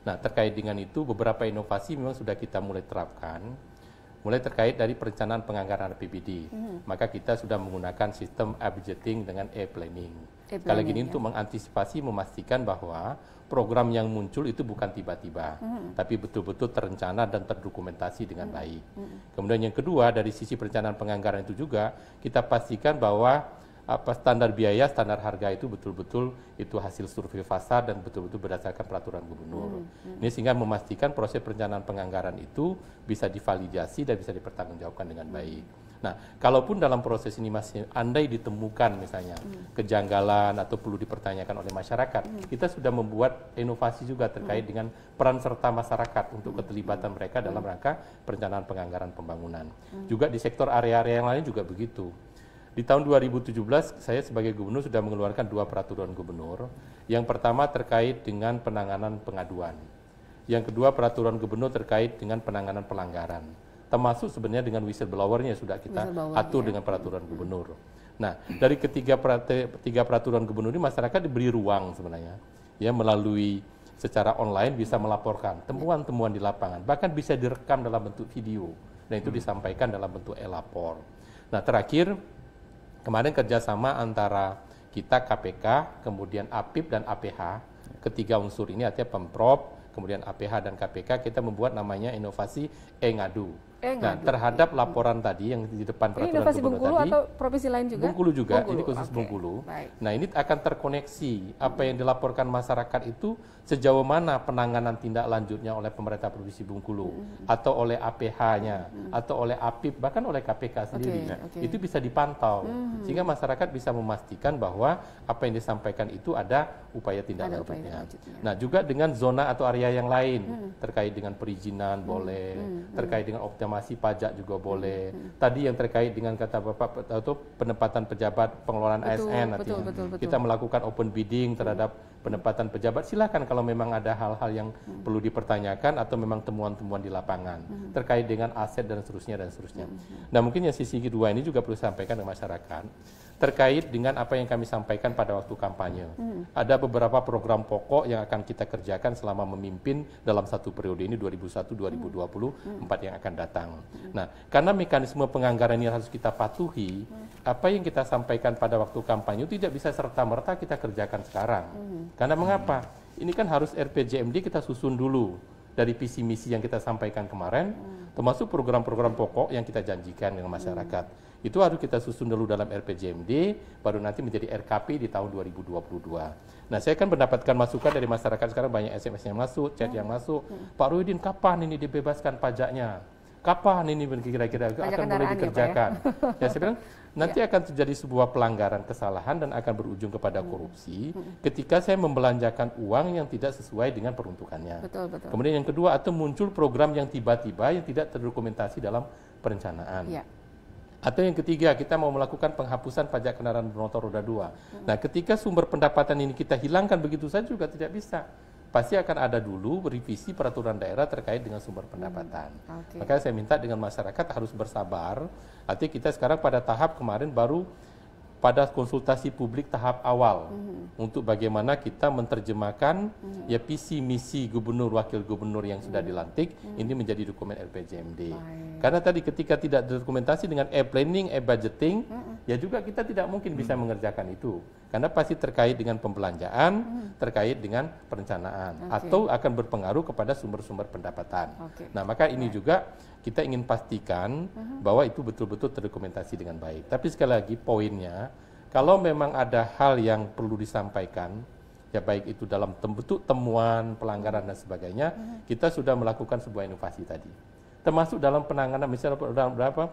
Nah, terkait dengan itu beberapa inovasi memang sudah kita mulai terapkan. Mulai terkait dari perencanaan penganggaran APBD. Hmm. Maka kita sudah menggunakan sistem budgeting dengan e-planning. E Kalau gini ya. untuk mengantisipasi memastikan bahwa program yang muncul itu bukan tiba-tiba, hmm. tapi betul-betul terencana dan terdokumentasi dengan hmm. baik. Hmm. Kemudian yang kedua dari sisi perencanaan penganggaran itu juga kita pastikan bahwa apa standar biaya, standar harga itu betul-betul itu hasil survei pasar dan betul-betul berdasarkan peraturan gubernur. Hmm, hmm. Ini sehingga memastikan proses perencanaan penganggaran itu bisa divalidasi dan bisa dipertanggungjawabkan dengan hmm. baik. Nah, kalaupun dalam proses ini masih andai ditemukan misalnya hmm. kejanggalan atau perlu dipertanyakan oleh masyarakat, hmm. kita sudah membuat inovasi juga terkait hmm. dengan peran serta masyarakat untuk hmm. keterlibatan mereka dalam hmm. rangka perencanaan penganggaran pembangunan. Juga di sektor area-area yang lain juga begitu di tahun 2017 saya sebagai gubernur sudah mengeluarkan dua peraturan gubernur. Yang pertama terkait dengan penanganan pengaduan. Yang kedua peraturan gubernur terkait dengan penanganan pelanggaran. Termasuk sebenarnya dengan whistleblower-nya sudah kita atur ya. dengan peraturan hmm. gubernur. Nah, dari ketiga tiga peraturan gubernur ini masyarakat diberi ruang sebenarnya. Ya melalui secara online bisa melaporkan temuan-temuan di lapangan, bahkan bisa direkam dalam bentuk video. Nah, itu hmm. disampaikan dalam bentuk e-lapor. Nah, terakhir Kemarin kerjasama antara kita KPK, kemudian APIP dan APH, ketiga unsur ini artinya Pemprov, kemudian APH dan KPK kita membuat namanya inovasi Engadu. ngadu nah, terhadap laporan tadi yang di depan peraturan ini inovasi Bengkulu tadi, atau provinsi lain juga? Bengkulu juga, Bungkulu. ini khusus okay. Bengkulu. Baik. Nah, ini akan terkoneksi apa yang dilaporkan masyarakat itu sejauh mana penanganan tindak lanjutnya oleh pemerintah provinsi Bungkulu mm -hmm. atau oleh APH-nya mm -hmm. atau oleh APIP bahkan oleh KPK sendiri okay, okay. itu bisa dipantau mm -hmm. sehingga masyarakat bisa memastikan bahwa apa yang disampaikan itu ada upaya tindak ada lanjutnya. Upaya lanjutnya. Nah juga dengan zona atau area yang lain mm -hmm. terkait dengan perizinan mm -hmm. boleh, mm -hmm. terkait dengan optimasi pajak juga hmm. boleh. Mm -hmm. Tadi yang terkait dengan kata bapak atau penempatan pejabat pengelolaan betul, ASN betul, betul, betul, betul. kita melakukan open bidding terhadap mm -hmm penempatan pejabat silahkan kalau memang ada hal-hal yang hmm. perlu dipertanyakan atau memang temuan-temuan di lapangan hmm. terkait dengan aset dan seterusnya dan seterusnya. Hmm. Nah mungkin yang sisi kedua ini juga perlu sampaikan ke masyarakat terkait dengan apa yang kami sampaikan pada waktu kampanye. Hmm. Ada beberapa program pokok yang akan kita kerjakan selama memimpin dalam satu periode ini 2001-2024 hmm. yang akan datang. Hmm. Nah, karena mekanisme penganggaran ini harus kita patuhi, hmm. apa yang kita sampaikan pada waktu kampanye tidak bisa serta-merta kita kerjakan sekarang. Hmm. Karena hmm. mengapa? Ini kan harus RPJMD kita susun dulu dari visi misi yang kita sampaikan kemarin, hmm. termasuk program-program pokok yang kita janjikan dengan masyarakat. Hmm itu harus kita susun dulu dalam RPJMD, baru nanti menjadi RKP di tahun 2022. Nah, saya kan mendapatkan masukan dari masyarakat sekarang banyak SMS yang masuk, chat yang hmm. masuk. Hmm. Pak Ruidin, kapan ini dibebaskan pajaknya? Kapan ini kira-kira akan mulai ya? dikerjakan? Ya, ya? ya saya bilang nanti ya. akan terjadi sebuah pelanggaran kesalahan dan akan berujung kepada hmm. korupsi hmm. ketika saya membelanjakan uang yang tidak sesuai dengan peruntukannya. Betul, betul. Kemudian yang kedua atau muncul program yang tiba-tiba yang tidak terdokumentasi dalam perencanaan. Ya. Atau yang ketiga, kita mau melakukan penghapusan pajak kendaraan bermotor roda dua. Hmm. Nah, ketika sumber pendapatan ini kita hilangkan begitu saja juga tidak bisa. Pasti akan ada dulu revisi peraturan daerah terkait dengan sumber hmm. pendapatan. Hmm. Okay. Maka saya minta dengan masyarakat harus bersabar. Artinya kita sekarang pada tahap kemarin baru pada konsultasi publik tahap awal mm-hmm. untuk bagaimana kita menerjemahkan mm-hmm. ya visi misi gubernur wakil gubernur yang sudah mhm. dilantik mm-hmm. ini menjadi dokumen RPJMD. Baik. Karena tadi ketika tidak dokumentasi dengan e planning, e budgeting, mm-hmm. ya juga kita tidak mungkin mm-hmm. bisa mhm. mengerjakan itu. Karena pasti terkait dengan pembelanjaan, mm-hmm. terkait dengan perencanaan okay. atau akan berpengaruh kepada sumber-sumber pendapatan. Okay. Nah, maka ini Baik. juga kita ingin pastikan uh-huh. bahwa itu betul-betul terdokumentasi dengan baik. Tapi sekali lagi poinnya, kalau memang ada hal yang perlu disampaikan, ya baik itu dalam bentuk temuan, pelanggaran dan sebagainya, uh-huh. kita sudah melakukan sebuah inovasi tadi. Termasuk dalam penanganan misalnya dalam berapa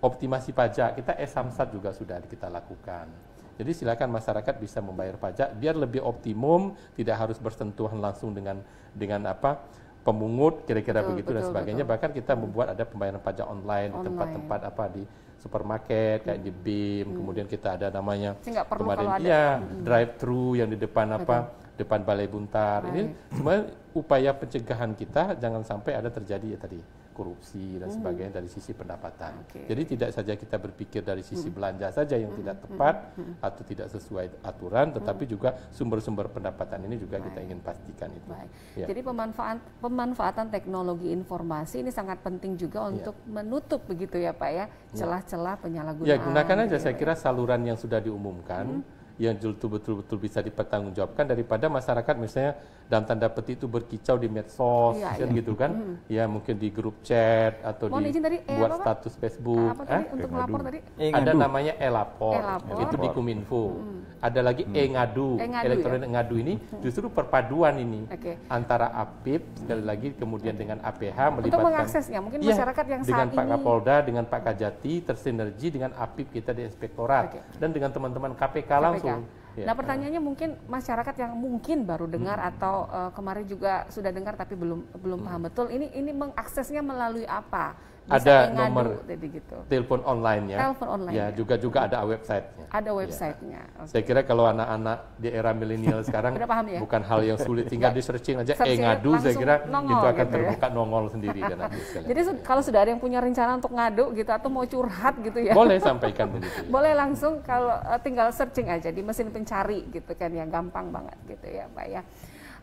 optimasi pajak, kita e-samsat juga sudah kita lakukan. Jadi silakan masyarakat bisa membayar pajak biar lebih optimum, tidak harus bersentuhan langsung dengan dengan apa pemungut kira-kira begitu betul, dan sebagainya betul. bahkan kita membuat ada pembayaran pajak online, online. di tempat-tempat apa di supermarket kayak di BIM hmm. hmm. kemudian kita ada namanya kemarin iya hmm. hmm. drive thru yang di depan betul. apa depan Balai Buntar Baik. ini sebenarnya upaya pencegahan kita jangan sampai ada terjadi ya tadi korupsi dan hmm. sebagainya dari sisi pendapatan. Okay. Jadi tidak saja kita berpikir dari sisi hmm. belanja saja yang hmm. tidak tepat atau tidak sesuai aturan, tetapi juga sumber-sumber pendapatan ini juga Baik. kita ingin pastikan itu. Baik. Ya. Jadi pemanfaat pemanfaatan teknologi informasi ini sangat penting juga ya. untuk ya. menutup begitu ya Pak ya, ya celah-celah penyalahgunaan. Ya gunakan aja ya, saya gitu ya. kira saluran yang sudah diumumkan. Hmm yang betul-betul bisa dipertanggungjawabkan daripada masyarakat misalnya dalam tanda peti itu berkicau di medsos ya, ya. gitu kan hmm. ya mungkin di grup chat atau Mohon di tadi, eh, buat e status Facebook apa tadi, eh? untuk eh, tadi ada namanya e e itu di Kominfo hmm. ada lagi hmm. e-ngadu e elektronik ya? ngadu ini mm-hmm. justru perpaduan ini okay. antara APIP sekali lagi kemudian dengan APH melibatkan untuk mengaksesnya mungkin ya, masyarakat yang dengan saat Pak Kapolda dengan Pak Kajati tersinergi dengan APIP kita di Inspektorat okay. dan dengan teman-teman KPK langsung langsung. Ya. Nah pertanyaannya mungkin masyarakat yang mungkin baru dengar hmm. atau uh, kemarin juga sudah dengar tapi belum belum hmm. paham betul ini ini mengaksesnya melalui apa? ada nomor gitu. telepon online ya. Telepon online. Ya, juga juga ada websitenya. Ada iya. websitenya. Ya. Okay. Saya kira kalau anak-anak di era milenial sekarang ya? bukan hal yang sulit tinggal di searching aja searching eh ngadu saya kira nongol, itu akan gitu ya. terbuka ya? nongol sendiri dan Jadi kalau sudah ada yang punya rencana untuk ngadu gitu atau mau curhat gitu ya. Boleh sampaikan begitu. Ya. Boleh langsung kalau eh, tinggal searching aja di mesin pencari gitu kan yang gampang banget gitu ya, Pak ya.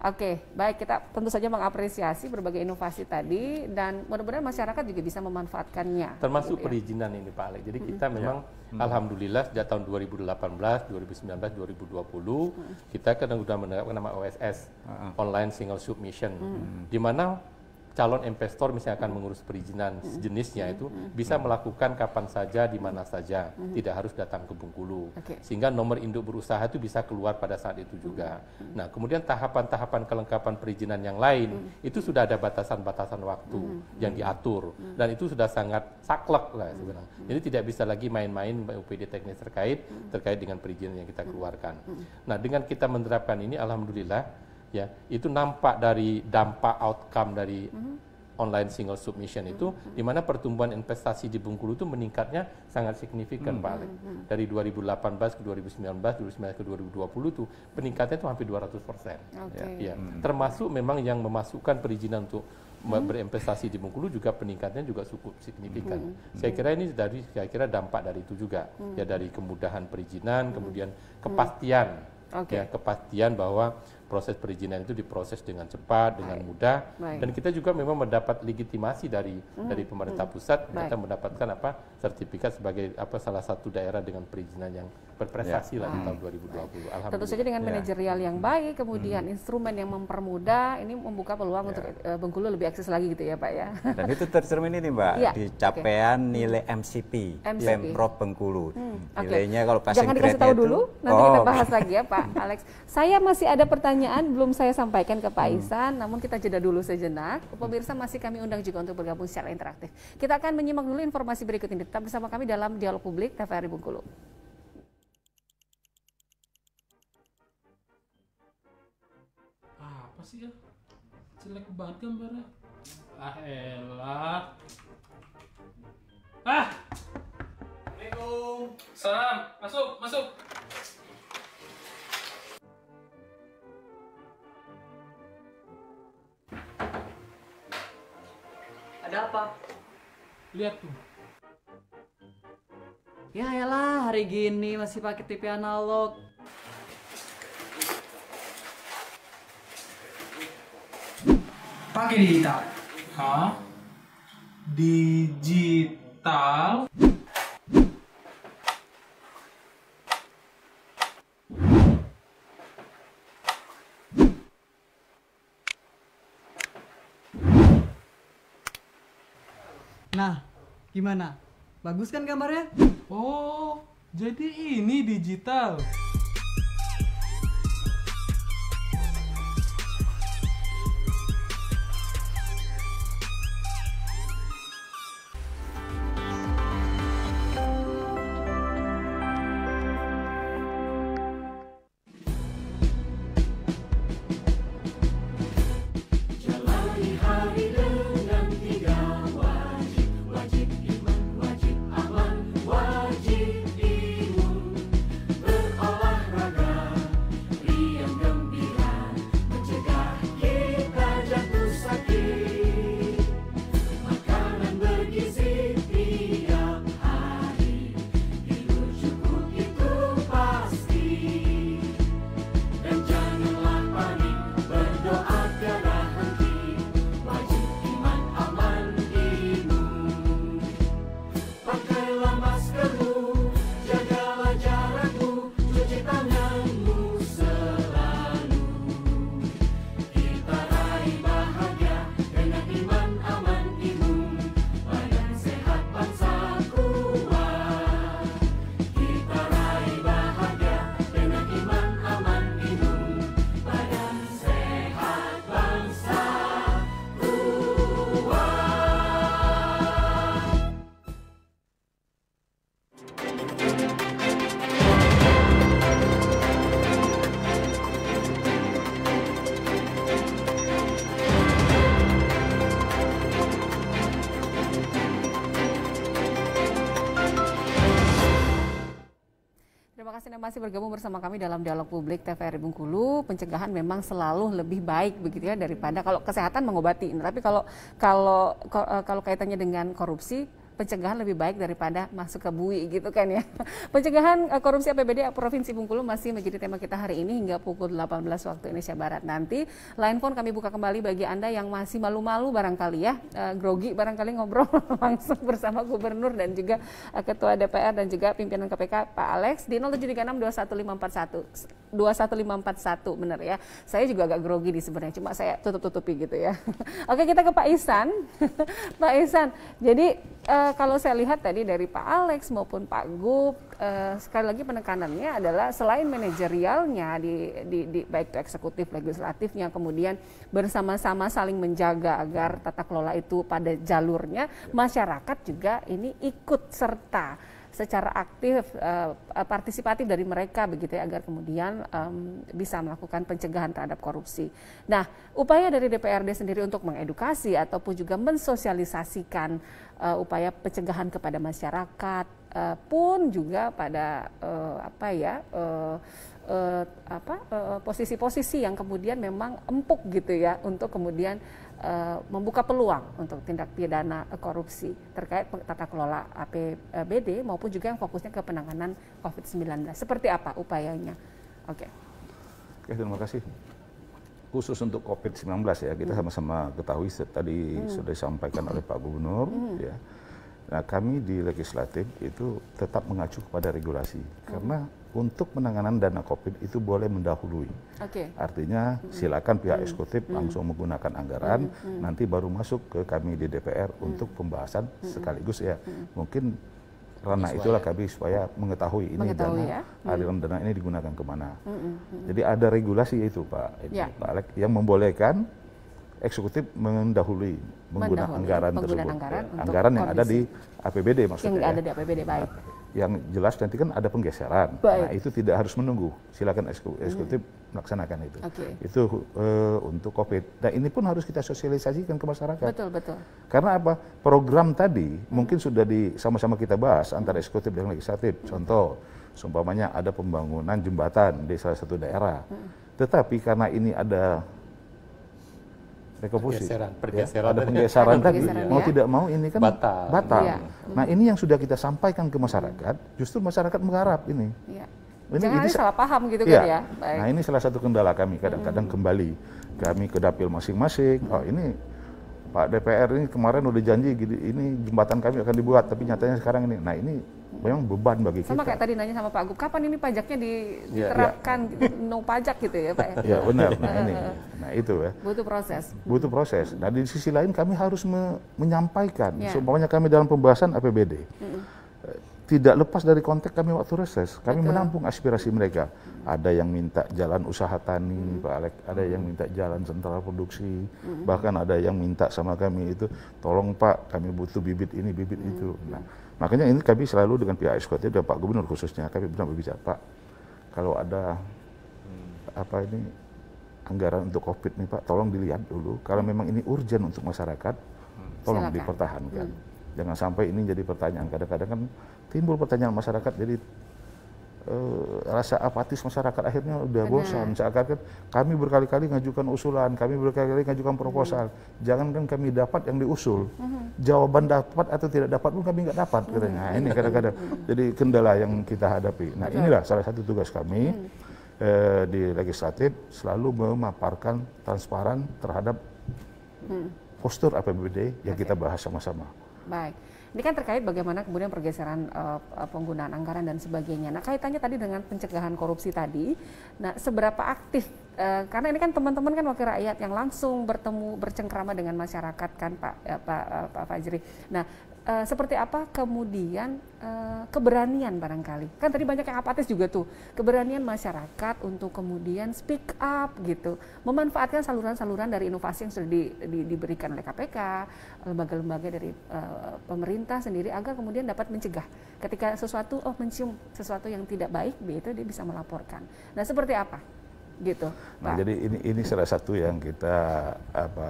Oke, baik kita tentu saja mengapresiasi berbagai inovasi tadi dan mudah-mudahan masyarakat juga bisa memanfaatkannya. Termasuk gitu ya. perizinan ini Pak Alek. Jadi mm -hmm. kita memang mm alhamdulillah sejak tahun 2018, 2019, 2020 mm -hmm. kita kan sudah menerapkan nama OSS, mm -hmm. Online Single Submission, mm -hmm. di mana calon investor misalnya akan mengurus perizinan mm-hmm. sejenisnya itu mm-hmm. bisa melakukan kapan saja di mana saja mm-hmm. tidak harus datang ke Bengkulu okay. sehingga nomor induk berusaha itu bisa keluar pada saat itu juga nah kemudian tahapan-tahapan kelengkapan perizinan yang lain itu sudah ada batasan-batasan waktu yang diatur dan itu sudah sangat saklek lah sebenarnya jadi tidak bisa lagi main-main UPD teknis terkait terkait dengan perizinan yang kita keluarkan nah dengan kita menerapkan ini alhamdulillah ya itu nampak dari dampak outcome dari mm -hmm. online single submission itu mm -hmm. di mana pertumbuhan investasi di Bengkulu itu meningkatnya sangat signifikan mm -hmm. Pak mhm. ribu Dari 2018 ke 2019, 2019 ke 2020 itu peningkatnya itu hampir 200 persen. Okay. Ya, ya. Mm -hmm. Termasuk memang yang memasukkan perizinan untuk hmm. berinvestasi di Bengkulu juga peningkatnya juga cukup signifikan. Mhm. Hmm. Saya kira ini dari saya kira dampak dari itu juga hmm. ya dari kemudahan perizinan, hmm. kemudian mhm. kepastian hmm. okay. ya kepastian bahwa proses perizinan itu diproses dengan cepat, dengan Baik. mudah, Baik. dan kita juga memang mendapat legitimasi dari hmm. dari pemerintah hmm. pusat, Baik. kita mendapatkan apa sertifikat sebagai apa salah satu daerah dengan perizinan yang berprestasi ya. lah di ya. tahun 2020. Alhamdulillah. Tentu saja dengan ya. manajerial yang baik, kemudian hmm. instrumen yang mempermudah, ini membuka peluang ya. untuk uh, Bengkulu lebih akses lagi gitu ya Pak ya. Dan itu tercermin ini Mbak ya. di capaian okay. nilai MCP, MCP. Pemprov Bengkulu. Hmm. Nilainya okay. kalau passing Jangan dikasih tahu dulu, nanti oh. kita bahas lagi ya Pak Alex. Saya masih ada pertanyaan pertanyaan belum saya sampaikan ke Pak hmm. Ihsan, hmm. namun kita jeda dulu sejenak. Pemirsa masih kami undang juga untuk bergabung secara interaktif. Kita akan menyimak dulu informasi berikut ini. Tetap bersama kami dalam Dialog Publik TVRI Bengkulu. Apa sih ya? Jelek banget gambarnya. Ah elah. Ah! Assalamualaikum. Salam. Masuk, masuk. Ada apa? Lihat tuh. Ya elah, hari gini masih pakai TV analog. Pakai digital. Hah? Digital? Gimana? Bagus kan gambarnya? Oh, jadi ini digital. masih bergabung bersama kami dalam dialog publik TVRI Bungkulu Pencegahan memang selalu lebih baik begitu ya daripada kalau kesehatan mengobati. Nah, tapi kalau kalau kalau eh, kaitannya dengan korupsi pencegahan lebih baik daripada masuk ke bui gitu kan ya. Pencegahan eh, korupsi APBD Provinsi Bungkulu masih menjadi tema kita hari ini hingga pukul 18 waktu Indonesia Barat. Nanti line phone kami buka kembali bagi Anda yang masih malu-malu barangkali ya, eh, grogi barangkali ngobrol langsung bersama Gubernur dan juga eh, Ketua DPR dan juga pimpinan KPK Pak Alex di 0736 21541 21541 benar ya. Saya juga agak grogi di sebenarnya, cuma saya tutup-tutupi gitu ya. Oke, kita ke Pak Isan. Pak Isan, jadi uh, Eh, kalau saya lihat tadi dari Pak Alex maupun Pak Gub, uh, eh, sekali lagi penekanannya adalah selain manajerialnya di, di, di baik itu eksekutif, legislatifnya, kemudian bersama-sama saling menjaga agar tata kelola itu pada jalurnya, masyarakat juga ini ikut serta secara aktif uh, partisipatif dari mereka begitu ya agar kemudian um, bisa melakukan pencegahan terhadap korupsi. Nah, upaya dari DPRD sendiri untuk mengedukasi ataupun juga mensosialisasikan uh, upaya pencegahan kepada masyarakat uh, pun juga pada uh, apa ya uh, uh, apa posisi-posisi uh, yang kemudian memang empuk gitu ya untuk kemudian Eh, membuka peluang untuk tindak pidana korupsi terkait tata kelola APBD maupun juga yang fokusnya ke penanganan COVID-19. Seperti apa upayanya? Oke. Okay. Oke, terima kasih. Khusus untuk COVID-19 ya, kita hmm. sama-sama hmm. ketahui tadi hmm. sudah disampaikan oleh Pak Gubernur hmm. ya. Nah, kami di legislatif itu tetap mengacu kepada regulasi hmm. karena untuk penanganan dana COVID itu boleh mendahului. Okay. Artinya silakan pihak hmm. eksekutif -hmm. langsung menggunakan anggaran, hmm. -hmm. nanti baru masuk ke kami di DPR -hmm. untuk pembahasan -hmm. sekaligus ya. -hmm. Mungkin ranah itulah ya. kami supaya mengetahui ini mengetahui, dana ya? Hmm. aliran dana ini digunakan kemana. Hmm. -hmm. hmm. Jadi ada regulasi itu Pak, ini, ya. Pak Alek yang membolehkan eksekutif mendahului menggunakan anggaran tersebut, anggaran, ya, anggaran yang ada di APBD maksudnya. Yang ya. ada di APBD baik. Nah, yang jelas nanti kan ada penggeseran. Nah, Baik. Nah, itu tidak harus menunggu. Silakan eksekutif hmm. melaksanakan itu. Okay. Itu uh, untuk Covid. Nah, ini pun harus kita sosialisasikan ke masyarakat. Betul, betul. Karena apa? Program tadi hmm. mungkin sudah di sama-sama kita bahas antara eksekutif dan legislatif. Contoh, seumpamanya ada pembangunan jembatan di salah satu daerah. Hmm. Tetapi karena ini ada rekomposisi. Pergeseran, pergeseran. Ya, ada penggeseran tadi. Pergeseran, mau ya. tidak mau ini kan batal. batal. Ya. Nah ini yang sudah kita sampaikan ke masyarakat, justru masyarakat mengharap ini. Ya. Ini, ini salah paham gitu ya. kan ya. Baik. Nah ini salah satu kendala kami. Kadang-kadang hmm. kembali kami ke dapil masing-masing. Oh ini Pak DPR ini kemarin udah janji gini, ini jembatan kami akan dibuat, tapi nyatanya sekarang ini. Nah ini memang beban bagi sama kita. Sama kayak tadi nanya sama Pak Gub, kapan ini pajaknya ya, ya. diterapkan yeah, no pajak gitu ya Pak? ya, ya benar, nah ini, nah itu ya. Butuh proses. Butuh proses. Nah di sisi lain kami harus me menyampaikan, yeah. seumpamanya kami dalam pembahasan APBD, mm. tidak lepas dari konteks kami waktu reses, kami Betul. menampung aspirasi mereka. Ada yang minta jalan usaha tani, mm. Pak Alek, ada yang minta jalan sentral produksi, mm. bahkan ada yang minta sama kami itu, tolong Pak, kami butuh bibit ini, bibit mm. itu. Nah Makanya ini kami selalu dengan pihak eksekutif dan Pak Gubernur khususnya kami benar berbicara Pak kalau ada hmm. apa ini anggaran untuk COVID nih Pak tolong dilihat dulu kalau memang ini urgent untuk masyarakat hmm. tolong Silakan. dipertahankan. Hmm. Jangan sampai ini jadi pertanyaan kadang-kadang kan timbul pertanyaan masyarakat jadi Eh, rasa apatis masyarakat akhirnya udah Benar. bosan. Seakan-akan kami berkali-kali mengajukan usulan, kami berkali-kali mengajukan proposal. Mm -hmm. Jangankan kami dapat yang diusul, -hmm. jawaban dapat atau tidak dapat pun kami nggak dapat. Mm -hmm. Nah, ini kadang-kadang jadi kendala yang kita hadapi. Nah Betul. inilah salah satu tugas kami -hmm. di legislatif selalu memaparkan transparan terhadap hmm. postur APBD yang okay. kita bahas sama-sama. Baik. Ini kan terkait bagaimana kemudian pergeseran uh, penggunaan anggaran dan sebagainya. Nah, kaitannya tadi dengan pencegahan korupsi tadi. Nah, seberapa aktif uh, karena ini kan teman-teman kan wakil rakyat yang langsung bertemu bercengkrama dengan masyarakat kan Pak ya, Pak uh, Pak Fajri. Nah, uh, seperti apa kemudian uh, keberanian barangkali kan tadi banyak yang apatis juga tuh keberanian masyarakat untuk kemudian speak up gitu memanfaatkan saluran-saluran dari inovasi yang sudah di, di, diberikan oleh KPK lembaga-lembaga dari uh, pemerintah sendiri agar kemudian dapat mencegah ketika sesuatu oh mencium sesuatu yang tidak baik itu dia bisa melaporkan nah seperti apa gitu nah jadi ini ini salah satu yang kita apa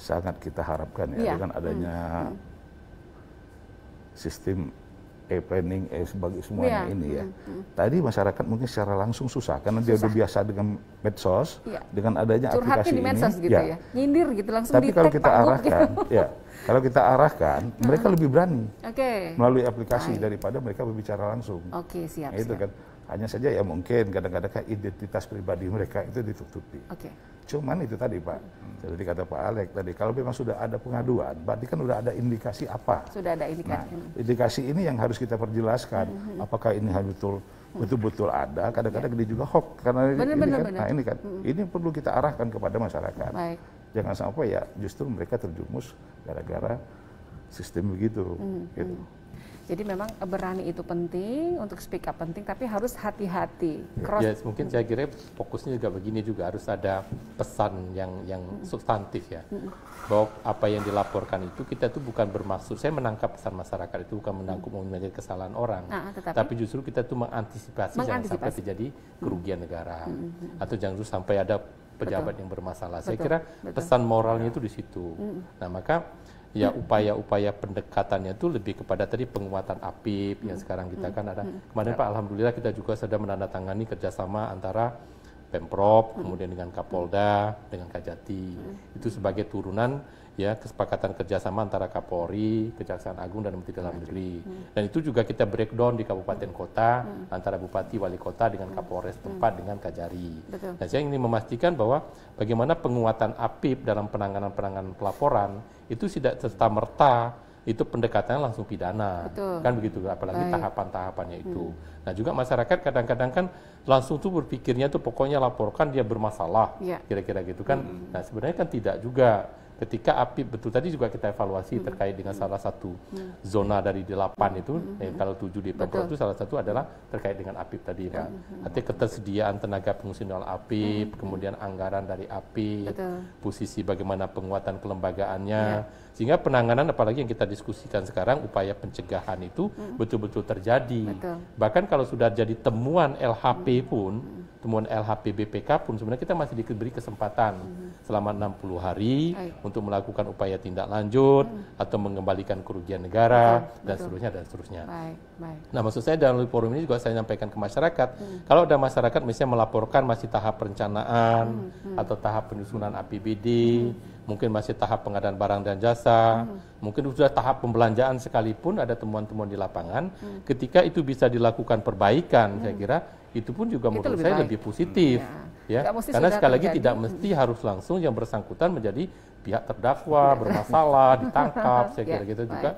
sangat kita harapkan ya, ya. dengan adanya hmm. sistem e-planning eh, sebagai semuanya ya. ini ya. Hmm, hmm. Tadi masyarakat mungkin secara langsung susah karena susah. dia udah biasa dengan medsos, ya. dengan adanya Curhatin aplikasi di medsos ini, gitu ya. ya. Nyindir gitu langsung Tapi kalau kita arahkan, gitu. ya. Kalau kita arahkan, hmm. mereka lebih berani. Okay. Melalui aplikasi Hai. daripada mereka berbicara langsung. Oke, okay, siap. Nah, itu siap. kan. Hanya saja ya mungkin kadang-kadang kan identitas pribadi mereka itu ditutupi. Oke. Okay. Cuman itu tadi Pak, seperti kata Pak Alek tadi, kalau memang sudah ada pengaduan, berarti kan sudah ada indikasi apa? Sudah ada indikasi. Nah, indikasi ini yang harus kita perjelaskan. Mm-hmm. Apakah ini betul betul-betul ada? Kadang-kadang ini juga hoax karena bener, ini, bener, kan, bener. Nah, ini kan, mm-hmm. ini perlu kita arahkan kepada masyarakat. Baik. Jangan sampai ya justru mereka terjumus gara-gara sistem begitu. Hmm. Gitu. Jadi memang berani itu penting, untuk speak up penting, tapi harus hati-hati. Ya, Cross. Yes, ya, mungkin saya kira fokusnya juga begini juga harus ada pesan yang yang substantif ya, bahwa apa yang dilaporkan itu kita tuh bukan bermaksud saya menangkap pesan masyarakat itu bukan menangkap mm -hmm. kesalahan orang, nah, tetapi, tapi justru kita tuh mengantisipasi, mengantisipasi. jangan sampai terjadi kerugian negara atau jangan sampai ada pejabat Betul. yang bermasalah. Betul. Saya kira Betul. pesan moralnya itu di situ. Nah, maka ya upaya-upaya pendekatannya itu lebih kepada tadi penguatan APIP yang hmm. sekarang kita hmm. kan ada. Hmm. Kemarin Pak Alhamdulillah kita juga sudah menandatangani kerjasama antara Pemprov, kemudian dengan Kapolda, dengan Kajati. Itu sebagai turunan ya kesepakatan kerjasama antara Kapolri, Kejaksaan Agung dan Menteri Dalam Negeri. Dan itu juga kita breakdown di kabupaten kota antara bupati, wali kota dengan Kapolres tempat dengan Kajari. Nah, saya ingin memastikan bahwa bagaimana penguatan APIP dalam penanganan-penanganan pelaporan itu tidak serta merta itu pendekatannya langsung pidana, Betul. kan begitu, apalagi tahapan-tahapannya itu. Hmm. Nah juga masyarakat kadang-kadang kan langsung tuh berpikirnya tuh pokoknya laporkan dia bermasalah, iya. kira-kira ya. gitu kan. Hmm. Nah sebenarnya kan tidak juga. Ketika api betul tadi juga kita evaluasi hmm. terkait dengan hmm. salah satu hmm. zona dari delapan itu, hmm. eh, kalau tujuh di Pemprov itu salah satu adalah terkait dengan api tadi kan. Hmm. hmm. Artinya ketersediaan tenaga pengungsi nol api, hmm. hmm. kemudian anggaran dari api, posisi bagaimana penguatan kelembagaannya. Yeah sehingga penanganan apalagi yang kita diskusikan sekarang upaya pencegahan itu betul-betul hmm. terjadi. Betul. Bahkan kalau sudah jadi temuan LHP pun, hmm. temuan LHP BPK pun sebenarnya kita masih diberi kesempatan hmm. selama 60 hari Ayo. untuk melakukan upaya tindak lanjut hmm. atau mengembalikan kerugian negara betul, dan seterusnya dan seterusnya. Nah, maksud saya dalam forum ini juga saya sampaikan ke masyarakat, hmm. kalau ada masyarakat misalnya melaporkan masih tahap perencanaan hmm. Hmm. atau tahap penyusunan APBD hmm mungkin masih tahap pengadaan barang dan jasa, hmm. mungkin sudah tahap pembelanjaan sekalipun ada temuan-temuan di lapangan, hmm. ketika itu bisa dilakukan perbaikan, hmm. saya kira itu pun juga itu menurut lebih saya baik. lebih positif. Hmm. Iya. Ya. Ya. Karena sekali lagi tidak mesti harus langsung yang bersangkutan menjadi pihak terdakwa, iya. bermasalah, ditangkap, saya kira ya, kita gitu juga.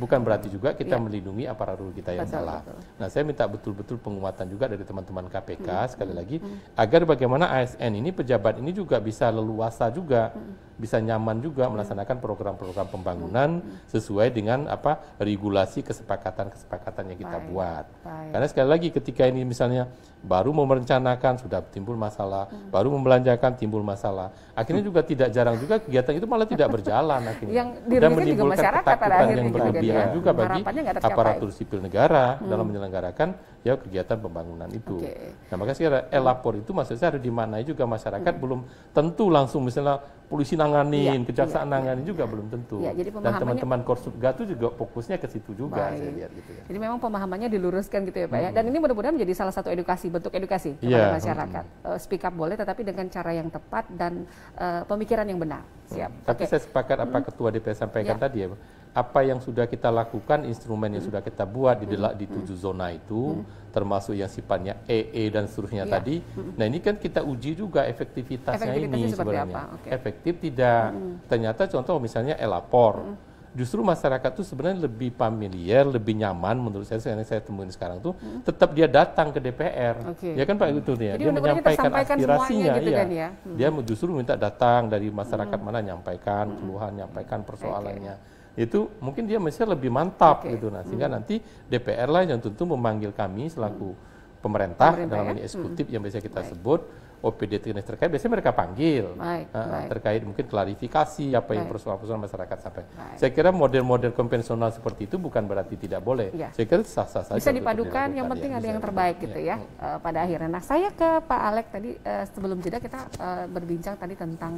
Bukan berarti iya. juga kita ya. melindungi aparatur kita yang betul, salah. Betul. Nah, saya minta betul-betul penguatan juga dari teman-teman KPK hmm. sekali hmm, lagi hmm. agar bagaimana ASN ini pejabat ini juga bisa leluasa juga, hmm. bisa nyaman juga hmm. melaksanakan program-program pembangunan hmm, hmm. sesuai dengan apa regulasi kesepakatan-kesepakatan yang kita Baik. buat. Baik. Karena sekali lagi ketika ini misalnya baru merencanakan sudah timbul masalah, hmm. baru membelanjakan timbul masalah. Akhirnya hmm. juga tidak jarang juga kegiatan itu malah tidak berjalan akhirnya. Yang dan menimbulkan juga masyarakat ketakutan yang berlebihan ya. juga bagi aparatur sipil negara hmm. dalam menyelenggarakan ya kegiatan pembangunan itu. Okay. Nah maka saya elapor eh, itu maksudnya ada di mana juga masyarakat hmm. belum tentu langsung misalnya polisi nanganin, ya, kejaksaan ya, nanganin ya, juga ya. belum tentu. Ya, jadi Dan teman-teman Korsubga itu juga fokusnya ke situ juga baik. saya lihat gitu ya. Jadi memang pemahamannya diluruskan gitu ya Pak ya. hmm. ya. Dan ini mudah-mudahan menjadi salah satu edukasi bentuk edukasi iya. kepada ya, masyarakat. Hmm. Uh, speak up boleh tetapi dengan cara yang tepat dan uh, pemikiran yang benar. Siap. Hmm. Tapi okay. saya sepakat apa hmm. ketua DPR sampaikan ya. tadi ya, apa yang sudah kita lakukan, instrumen yang sudah kita buat di di tujuh zona itu, termasuk yang sifatnya EE e dan seterusnya ya. tadi. Nah ini kan kita uji juga efektivitasnya, ini sebenarnya. Okay. Efektif tidak? Hmm. Ternyata contoh misalnya elapor. Hmm. Justru masyarakat itu sebenarnya lebih familiar, lebih nyaman menurut saya yang saya temuin sekarang tuh hmm. tetap dia datang ke DPR. Okay. Ya kan Pak itu gitu iya. kan ya. dia menyampaikan aspirasinya gitu ya. kan ya. Hmm. Dia justru minta datang dari masyarakat hmm. mana nyampaikan keluhan, nyampaikan persoalannya. Okay itu mungkin dia mesti lebih mantap okay. gitu nah sehingga hmm. nanti DPR lah yang tentu memanggil kami selaku hmm. pemerintah, pemerintah dalam ya? ini eksekutif hmm. yang biasa kita baik. sebut OPD teknis terkait biasanya mereka panggil baik, uh, baik. terkait mungkin klarifikasi apa yang persoalan-persoalan masyarakat sampai baik. saya kira model-model konvensional seperti itu bukan berarti tidak boleh ya. saya kira sah-sah saja bisa dipadukan yang iya, penting gitu iya. ya. ada hmm. yang terbaik ya. gitu ya, ya. Uh, pada akhirnya nah saya ke Pak Alek tadi uh, sebelum jeda kita uh, berbincang tadi tentang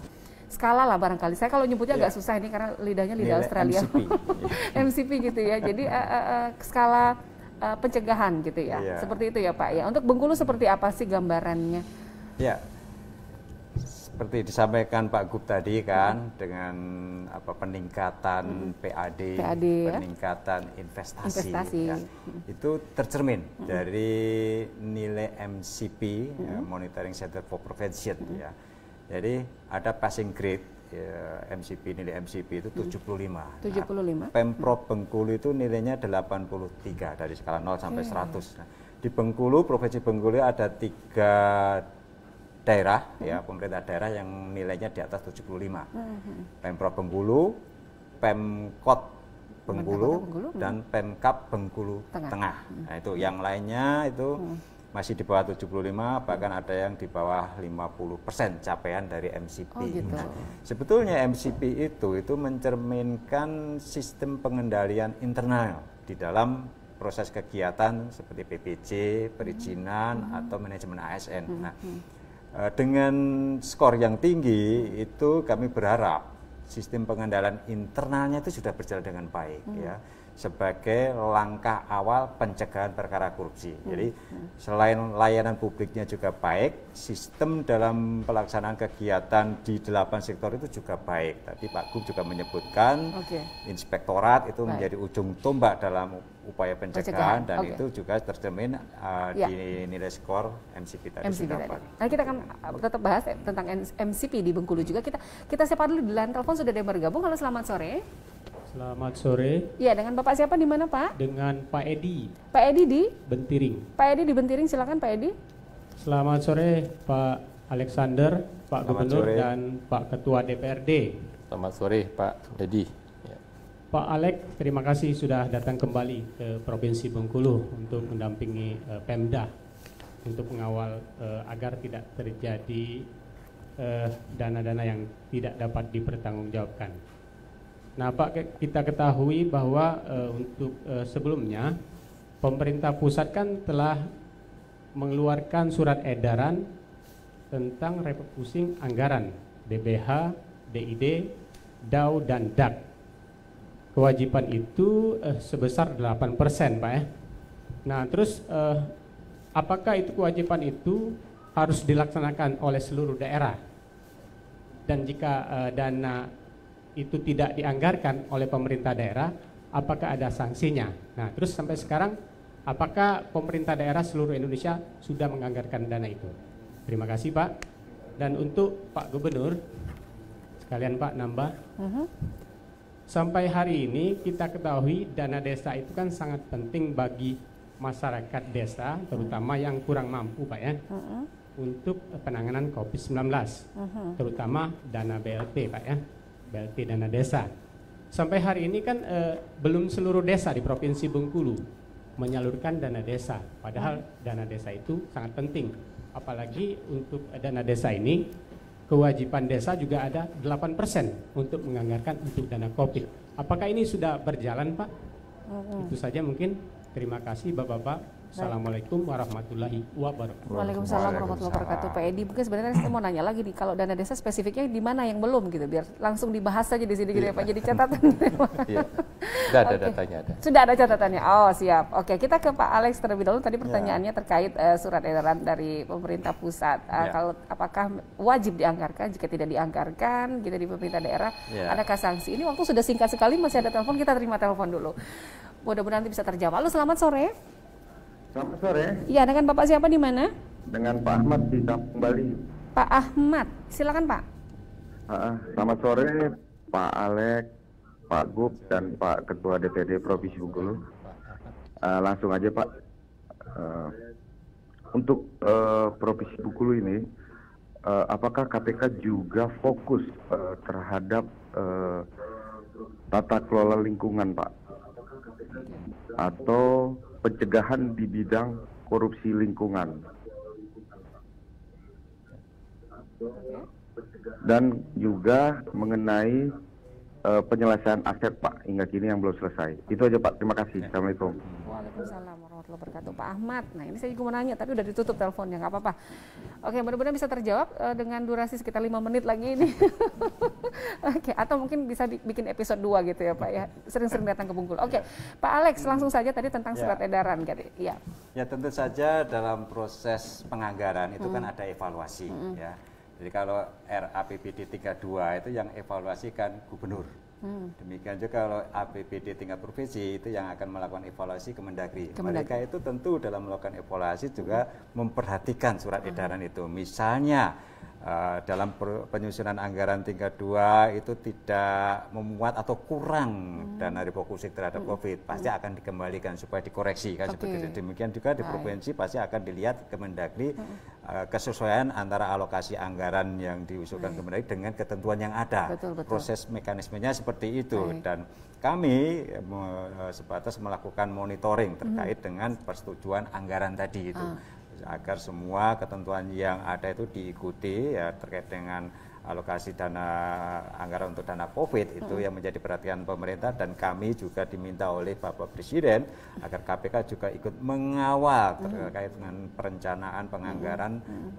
skala lah barangkali. Saya kalau nyebutnya agak iya. susah ini karena lidahnya lidah Nilai Australia. MCP. MCP gitu ya. Jadi uh, uh, skala uh, pencegahan gitu ya. Yeah. Seperti itu ya Pak ya. Untuk Bengkulu seperti apa sih gambarannya? Ya. Yeah. Seperti disampaikan Pak Gub tadi kan mm. dengan apa peningkatan mm. Mm-hmm. PAD, PAD ya. peningkatan ya? investasi, investasi. Ya, mm-hmm. itu tercermin mm. dari nilai MCP mm. ya, Monitoring Center for Prevention mm. ya jadi ada passing grade ya, MCP nilai MCP itu 75. Hmm. 75. Nah, Pemprov hmm. Bengkulu itu nilainya 83 dari skala 0 sampai okay. Iya. 100. Nah, di Bengkulu Provinsi Bengkulu ada tiga daerah hmm. ya pemerintah daerah yang nilainya di atas 75. Hmm. Pemprov Bengkulu, Pemkot Bengkulu, Bengkulu hmm. dan Pemkap Bengkulu Tengah. Tengah. Nah, itu yang lainnya itu masih di bawah 75 bahkan ada yang di bawah 50% capaian dari MCP. Oh, gitu. Nah, sebetulnya MCP itu itu mencerminkan sistem pengendalian internal di dalam proses kegiatan seperti PPJ, perizinan hmm. atau manajemen ASN. Hmm. Nah, hmm. Eh, dengan skor yang tinggi itu kami berharap sistem pengendalian internalnya itu sudah berjalan dengan baik hmm. ya sebagai langkah awal pencegahan perkara korupsi. Hmm. Jadi selain layanan publiknya juga baik, sistem dalam pelaksanaan kegiatan di delapan sektor itu juga baik. Tadi Pak Gub juga menyebutkan okay. inspektorat itu baik. menjadi ujung tombak dalam upaya pencegahan, pencegahan. dan okay. itu juga tercermin uh, ya. di nilai skor MCP tadi. MCP tadi. Nah kita akan uh, tetap bahas tentang MCP di Bengkulu juga. Kita kita sepadu dulu di telepon sudah ada yang bergabung. Halo selamat sore. Selamat sore. Iya, dengan Bapak siapa di mana, Pak? Dengan Pak Edi. Pak Edi di? Bentiring. Pak Edi di Bentiring, silakan Pak Edi. Selamat sore, Pak Alexander, Pak Selamat Gubernur sore. dan Pak Ketua DPRD. Selamat sore, Pak Edi. Ya. Pak Alex, terima kasih sudah datang kembali ke Provinsi Bengkulu untuk mendampingi uh, Pemda untuk mengawal uh, agar tidak terjadi eh, dana-dana uh, dana -dana yang tidak dapat dipertanggungjawabkan. Nah, Pak, kita ketahui bahwa uh, untuk uh, sebelumnya pemerintah pusat kan telah mengeluarkan surat edaran tentang repusing anggaran DBH, DID, DAO dan DAK. Kewajiban itu uh, sebesar 8%, Pak ya. Nah, terus uh, apakah itu kewajiban itu harus dilaksanakan oleh seluruh daerah? Dan jika uh, dana itu tidak dianggarkan oleh pemerintah daerah, apakah ada sanksinya? Nah, terus sampai sekarang apakah pemerintah daerah seluruh Indonesia sudah menganggarkan dana itu? Terima kasih, Pak. Dan untuk Pak Gubernur, sekalian Pak nambah. Uh -huh. Sampai hari ini kita ketahui dana desa itu kan sangat penting bagi masyarakat desa, terutama yang kurang mampu, Pak ya. Uh -huh. Untuk penanganan COVID-19, uh -huh. terutama dana BLT, Pak ya dana desa. Sampai hari ini kan e, belum seluruh desa di Provinsi Bengkulu menyalurkan dana desa. Padahal dana desa itu sangat penting. Apalagi untuk dana desa ini kewajiban desa juga ada 8% untuk menganggarkan untuk dana Covid. Apakah ini sudah berjalan, Pak? Itu saja mungkin. Terima kasih Bapak-bapak Assalamualaikum warahmatullahi wabarakatuh. Waalaikumsalam warahmatullahi wabarakatuh. Pak Edi, mungkin sebenarnya saya mau nanya lagi nih, kalau dana desa spesifiknya di mana yang belum gitu, biar langsung dibahas saja di sini gitu ya iya. Pak. Jadi catatan. Iya. Sudah ada datanya Sudah ada catatannya. Oh siap. Oke, kita ke Pak Alex terlebih dahulu. Tadi iya. pertanyaannya terkait eh, surat edaran dari pemerintah pusat. Eh, iya. Kalau apakah wajib dianggarkan? Jika tidak dianggarkan, kita gitu, di pemerintah daerah ya. adakah sanksi? Ini waktu sudah singkat sekali, masih ada telepon. Kita terima telepon dulu. Mudah-mudahan nanti bisa terjawab. Halo, selamat sore. Selamat sore. Iya, dengan Bapak siapa di mana? Dengan Pak Ahmad di Kampung Bali. Pak Ahmad, silakan Pak. Ah, ah. selamat sore Pak Alek, Pak Gub dan Pak Ketua DPD Provinsi Bengkulu. Ah, langsung aja Pak. Ah, untuk eh, Provinsi Bengkulu ini, eh, apakah KPK juga fokus eh, terhadap tata kelola lingkungan, Pak? Atau pencegahan di bidang korupsi lingkungan. Dan juga mengenai uh, penyelesaian aset Pak, hingga kini yang belum selesai. Itu aja Pak, terima kasih. Assalamualaikum. Waalaikumsalam warahmatullahi wabarakatuh. Pak Ahmad, nah ini saya juga mau nanya, tapi udah ditutup teleponnya, nggak apa-apa. Oke, mudah-mudahan bisa terjawab uh, dengan durasi sekitar lima menit lagi ini. Oke, atau mungkin bisa bikin episode 2 gitu ya Pak ya, sering-sering datang ke Bungkul. Oke, ya. Pak Alex, hmm. langsung saja tadi tentang ya. surat edaran. Ya. ya tentu saja dalam proses penganggaran itu kan hmm. kan ada evaluasi hmm. ya. Jadi kalau RAPBD 32 itu yang evaluasikan gubernur. Hmm. Demikian juga kalau APBD tingkat provinsi itu yang akan melakukan evaluasi Kemendagri. Kemendagri. Mereka itu tentu dalam melakukan evaluasi juga hmm. memperhatikan surat hmm. edaran hmm. itu. Misalnya Uh, dalam penyusunan anggaran tingkat dua itu tidak memuat atau kurang hmm. dana refocusing terhadap hmm. COVID pasti hmm. akan dikembalikan supaya dikoreksi kan okay. seperti itu demikian juga di provinsi Baik. pasti akan dilihat Kemendagri hmm. uh, kesesuaian antara alokasi anggaran yang diusulkan Kemendagri dengan ketentuan yang ada betul, betul. proses mekanismenya seperti itu Baik. dan kami eh, sebatas melakukan monitoring terkait hmm. dengan persetujuan anggaran tadi itu. Ah agar semua ketentuan yang ada itu diikuti ya terkait dengan alokasi dana anggaran untuk dana COVID itu hmm. yang menjadi perhatian pemerintah dan kami juga diminta oleh Bapak Presiden agar KPK juga ikut mengawal terkait dengan perencanaan penganggaran hmm. Hmm.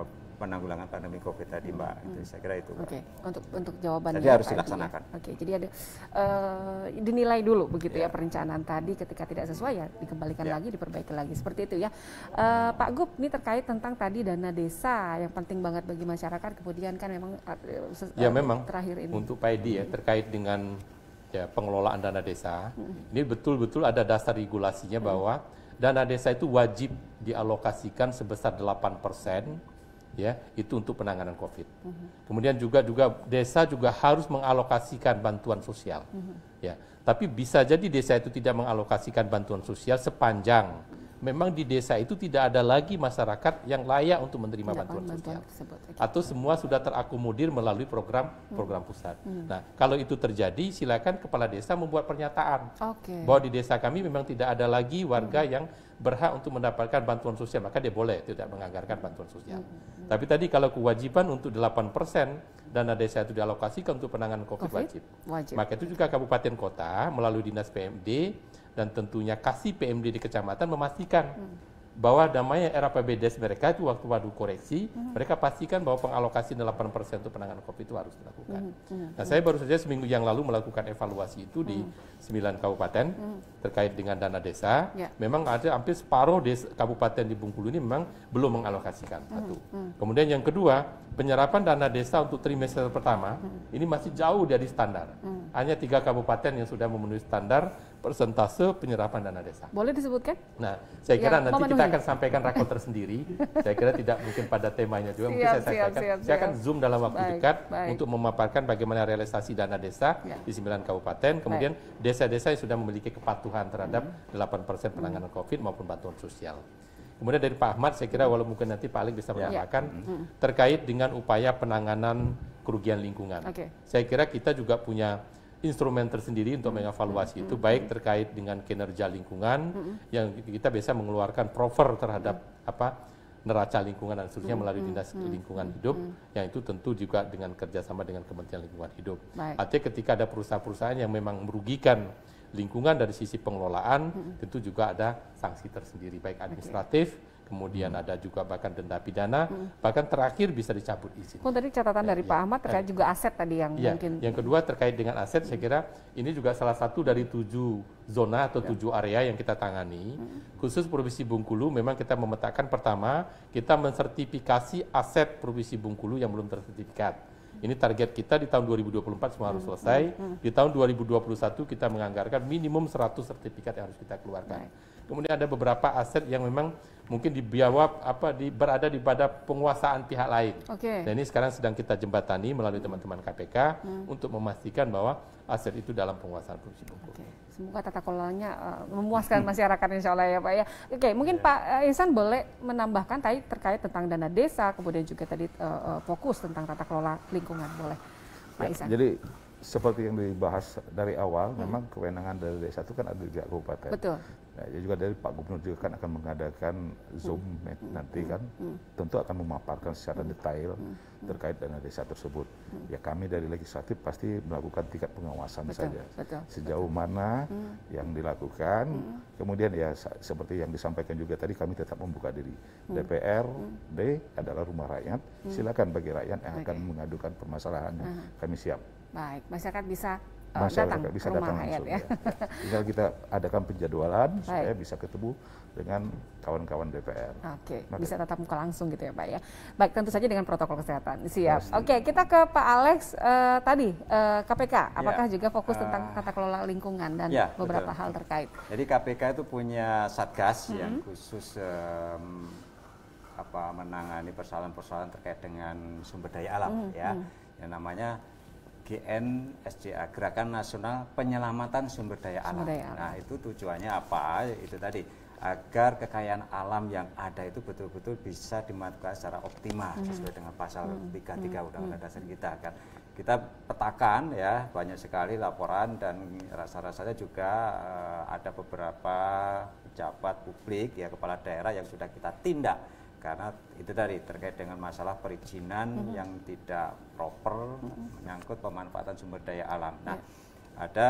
Uh, penanggulangan pandemi COVID tadi, hmm, Mbak. Hmm. Itu saya kira itu. Oke, okay. untuk untuk jawaban. Jadi harus ya. dilaksanakan. Ya. Oke, okay. jadi ada uh, dinilai dulu begitu yeah. ya iya. perencanaan tadi ketika tidak sesuai ya dikembalikan yeah. lagi, diperbaiki lagi. Seperti itu ya. Uh, Pak Gup, ini terkait tentang tadi dana desa yang penting banget bagi masyarakat. Kemudian kan memang uh, ya memang terakhir ini untuk Pak Edi ya hmm. terkait dengan ya pengelolaan dana desa. Hmm. Ini betul-betul ada dasar regulasinya hmm. bahwa dana desa itu wajib dialokasikan sebesar 8% ya itu untuk penanganan COVID. Uh mhm. -huh. Kemudian juga juga desa juga harus mengalokasikan bantuan sosial, uh mhm. -huh. ya. Tapi bisa jadi desa itu tidak mengalokasikan bantuan sosial sepanjang memang di desa itu tidak ada lagi masyarakat yang layak untuk menerima bantuan, bantuan sosial tersebut. Okay. atau semua sudah terakomodir melalui program hmm. program pusat. Hmm. Nah, kalau itu terjadi silakan kepala desa membuat pernyataan okay. bahwa di desa kami memang tidak ada lagi warga hmm. yang berhak untuk mendapatkan bantuan sosial, maka dia boleh tidak menganggarkan bantuan sosial. Hmm. hmm, hmm. Tapi tadi kalau kewajiban untuk 8% dana desa itu dialokasikan untuk penanganan COVID, COVID? Wajib. wajib. Maka itu juga kabupaten kota melalui dinas PMD dan tentunya kasih PMD di kecamatan memastikan hmm bahwa damai era PBDes mereka itu waktu waktu koreksi, hmm. mereka pastikan bahwa pengalokasi 8% untuk penanganan COVID itu harus dilakukan. Hmm. Hmm. Nah, hmm. saya baru saja seminggu yang lalu melakukan evaluasi itu di hmm. 9 kabupaten hmm. terkait dengan dana desa. Yeah. Memang ada hampir separuh desa, kabupaten di Bungkulu ini memang belum mengalokasikan hmm. satu. Hmm. Kemudian yang kedua, penyerapan dana desa untuk trimester pertama hmm. ini masih jauh dari standar. Hmm. Hanya tiga kabupaten yang sudah memenuhi standar persentase penyerapan dana desa. Boleh disebutkan? Nah, saya kira ya, nanti kita akan sampaikan rakor tersendiri. saya kira tidak mungkin pada temanya juga. Siap, mungkin saya siap, siap, siap. Saya akan zoom dalam waktu baik, dekat baik. untuk memaparkan bagaimana realisasi dana desa ya. di sembilan kabupaten. Kemudian desa-desa yang sudah memiliki kepatuhan terhadap hmm. delapan persen penanganan hmm. COVID maupun bantuan sosial. Kemudian dari Pak Ahmad, saya kira walau mungkin nanti Pak Alik bisa ya. menambahkan ya. terkait dengan upaya penanganan kerugian lingkungan. Okay. Saya kira kita juga punya instrumen tersendiri untuk mengevaluasi itu baik terkait dengan kinerja lingkungan yang kita biasa mengeluarkan prover terhadap apa neraca lingkungan dan seterusnya hmm, melalui hmm, dinas hmm, lingkungan hidup yang itu tentu juga dengan kerjasama dengan kementerian lingkungan hidup. Artinya ketika ada perusahaan-perusahaan yang memang merugikan lingkungan dari sisi pengelolaan tentu juga ada sanksi tersendiri baik administratif. Okay kemudian hmm. ada juga bahkan denda pidana, hmm. bahkan terakhir bisa dicabut izin. Pun oh, tadi catatan ya, dari ya. Pak Ahmad terkait juga aset tadi yang ya. mungkin. Yang kedua terkait dengan aset, hmm. saya kira ini juga salah satu dari tujuh zona atau ya. tujuh area yang kita tangani. Hmm. Khusus Provinsi Bungkulu memang kita memetakan pertama kita mensertifikasi aset Provinsi Bungkulu yang belum tersertifikat. Hmm. Ini target kita di tahun 2024 semua harus hmm, selesai. Hmm, di tahun 2021 kita menganggarkan minimum 100 sertifikat yang harus kita keluarkan. Baik kemudian ada beberapa aset yang memang mungkin dibiawab apa di, berada di pada penguasaan pihak lain. Okay. Nah, Dan ini sekarang sedang kita jembatani melalui teman-teman KPK hmm. untuk memastikan bahwa aset itu dalam penguasaan fungsi pokok. Okay. Semoga tata kelolanya uh, memuaskan masyarakat insya Allah ya Pak ya. Oke, okay, mungkin ya. Pak eh, Ihsan boleh menambahkan tadi terkait tentang dana desa, kemudian juga tadi uh, fokus tentang tata kelola lingkungan boleh Pak ya, Ihsan. Jadi seperti yang dibahas dari awal, hmm. memang kewenangan dari desa itu kan ada di kabupaten. Betul. Nah, ya juga dari Pak Gubernur juga kan akan mengadakan Zoom hmm. hmm. nanti kan, hmm. hmm. tentu akan memaparkan secara hmm. detail hmm. terkait dana desa tersebut. Hmm. Ya kami dari legislatif pasti melakukan tingkat pengawasan betul, saja. Betul, Sejauh betul. mana hmm. yang dilakukan, hmm. kemudian ya seperti yang disampaikan juga tadi kami tetap membuka diri. Hmm. DPRD hmm. adalah rumah rakyat, hmm. silakan bagi rakyat yang okay. akan mengadukan permasalahannya. Hmm. Kami siap. Baik, masyarakat bisa masyarakat eh, datang ya, bisa datang langsung. Ya. ya. Tinggal kita adakan penjadwalan Baik. supaya bisa ketemu dengan kawan-kawan DPR. Oke, okay. bisa tetap muka langsung gitu ya Pak ya. Baik, tentu saja dengan protokol kesehatan. Siap. Oke, okay, kita ke Pak Alex uh, tadi uh, eh, KPK. Iya. Apakah ya. juga fokus uh, tentang tata kelola lingkungan dan ya, beberapa betul. hal terkait? Jadi KPK itu punya satgas -hmm. yang khusus um, apa menangani persoalan-persoalan terkait dengan sumber daya alam -hmm. ya. Yang namanya GN SCA Gerakan Nasional Penyelamatan Sumber Daya Alam. Sumber daya alam. Nah, itu tujuannya apa? Itu tadi agar kekayaan alam yang ada itu betul-betul bisa dimanfaatkan secara optimal hmm. sesuai dengan pasal hmm. 33 hmm. Undang-Undang hmm. Dasar kita kan. Kita petakan ya banyak sekali laporan dan rasa-rasanya juga uh, ada beberapa pejabat publik ya kepala daerah yang sudah kita tindak karena itu tadi terkait dengan masalah perizinan mm -hmm. yang tidak proper mm -hmm. menyangkut pemanfaatan sumber daya alam. Nah, yeah. ada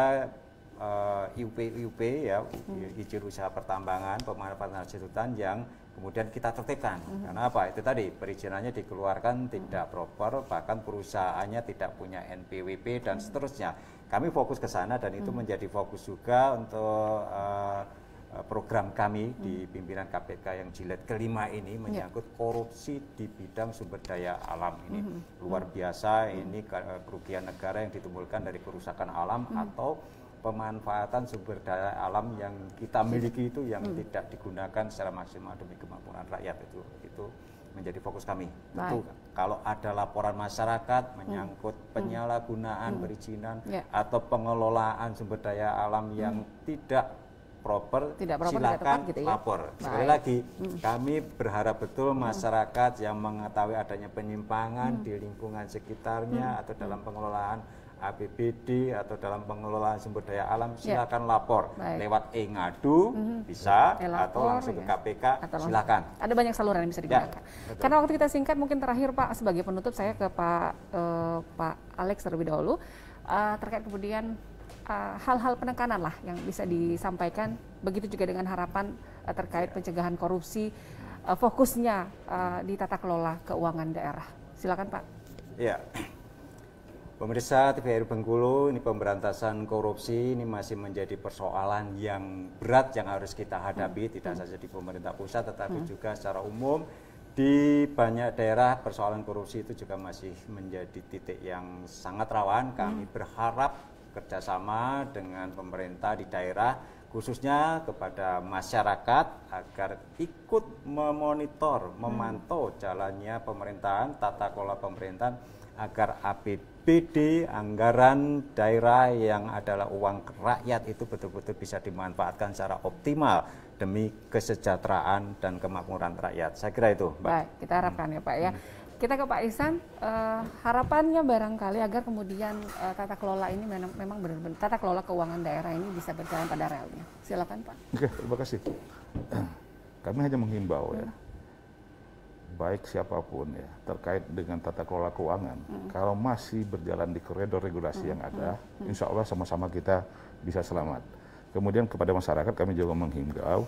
eh, iup IUP IUP ya mm -hmm. izin usaha pertambangan pemanfaatan hasil hutan yang kemudian kita tertibkan. Mm -hmm. Karena apa? Itu tadi perizinannya dikeluarkan mm-hmm. tidak proper, bahkan perusahaannya tidak punya NPWP dan mm -hmm. seterusnya. Kami fokus ke sana dan itu mm -hmm. menjadi fokus juga untuk uh, Eh, program kami di hmm. pimpinan KPK yang jilid kelima ini ya. menyangkut korupsi di bidang sumber daya alam ini hmm, hmm, luar biasa ini eh, kerugian negara yang ditimbulkan dari kerusakan alam atau pemanfaatan sumber daya alam yang kita miliki itu yang tidak digunakan secara maksimal demi kemampuan rakyat itu itu menjadi fokus kami. Tentu kalau ada laporan masyarakat menyangkut penyalahgunaan hmm. perizinan ya. atau pengelolaan sumber daya alam yang tidak proper, tidak proper silakan tidak gitu ya? lapor. Baik. Sekali lagi, kami berharap betul masyarakat yang mengetahui adanya penyimpangan hmm. di lingkungan sekitarnya hmm. atau dalam mm. pengelolaan APBD atau dalam pengelolaan sumber daya alam ya. silakan ya. lapor Baik. lewat e-ngadu mm -hmm. bisa e-lapor, ya, atau langsung ke KPK ya. atau silakan. Ada banyak saluran yang bisa digunakan. Ya, Karena waktu kita singkat mungkin terakhir Pak sebagai penutup saya ke Pak uh, Pak Alex terlebih dahulu uh, terkait kemudian Eh, hal-hal penekanan lah yang bisa disampaikan. Begitu juga dengan harapan uh, terkait pencegahan korupsi, uh, fokusnya uh, di tata kelola keuangan daerah. Silakan Pak. Ya, pemirsa TVRI Bengkulu, ini pemberantasan korupsi ini masih menjadi persoalan yang berat yang harus kita hadapi, hmm. tidak hmm. saja di pemerintah pusat, tetapi hmm. juga secara umum di banyak daerah persoalan korupsi itu juga masih menjadi titik yang sangat rawan. Kami hmm. berharap kerjasama dengan pemerintah di daerah khususnya kepada masyarakat agar ikut memonitor, hmm. memantau jalannya pemerintahan, tata kelola pemerintahan agar APBD anggaran daerah yang adalah uang rakyat itu betul-betul bisa dimanfaatkan secara optimal demi kesejahteraan dan kemakmuran rakyat. Saya kira itu, Mbak. Baik, kita harapkan ya, Pak ya. Hmm kita ke Pak Ihsan, uh, harapannya barangkali agar kemudian uh, tata kelola ini memang, memang benar-benar tata kelola keuangan daerah ini bisa berjalan pada realnya. Silakan Pak. Oke, terima kasih. Kami hanya menghimbau ya, hmm. ya, baik siapapun ya terkait dengan tata kelola keuangan, hmm. kalau masih berjalan di koridor regulasi hmm. yang ada, hmm. hmm. insya Allah sama-sama kita bisa selamat. Kemudian kepada masyarakat kami juga menghimbau,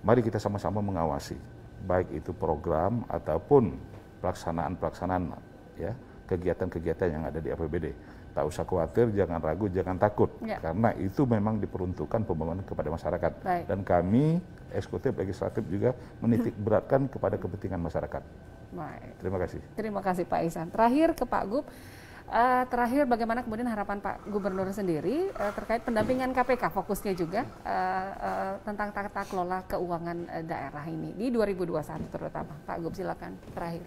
mari kita sama-sama mengawasi baik itu program ataupun pelaksanaan-pelaksanaan ya kegiatan-kegiatan yang ada di APBD. Tak usah khawatir, jangan ragu, jangan takut, ya. karena itu memang diperuntukkan pembangunan kepada masyarakat. Baik. Dan kami eksekutif legislatif juga menitik hmm. beratkan kepada kepentingan masyarakat. Baik. Terima kasih. Terima kasih Pak Isan. Terakhir ke Pak Gub. Uh, eh, terakhir, bagaimana kemudian harapan Pak Gubernur sendiri uh, terkait pendampingan KPK fokusnya juga uh, uh, tentang tata kelola keuangan uh, daerah ini di 2021 terutama. Pak Gub silakan terakhir.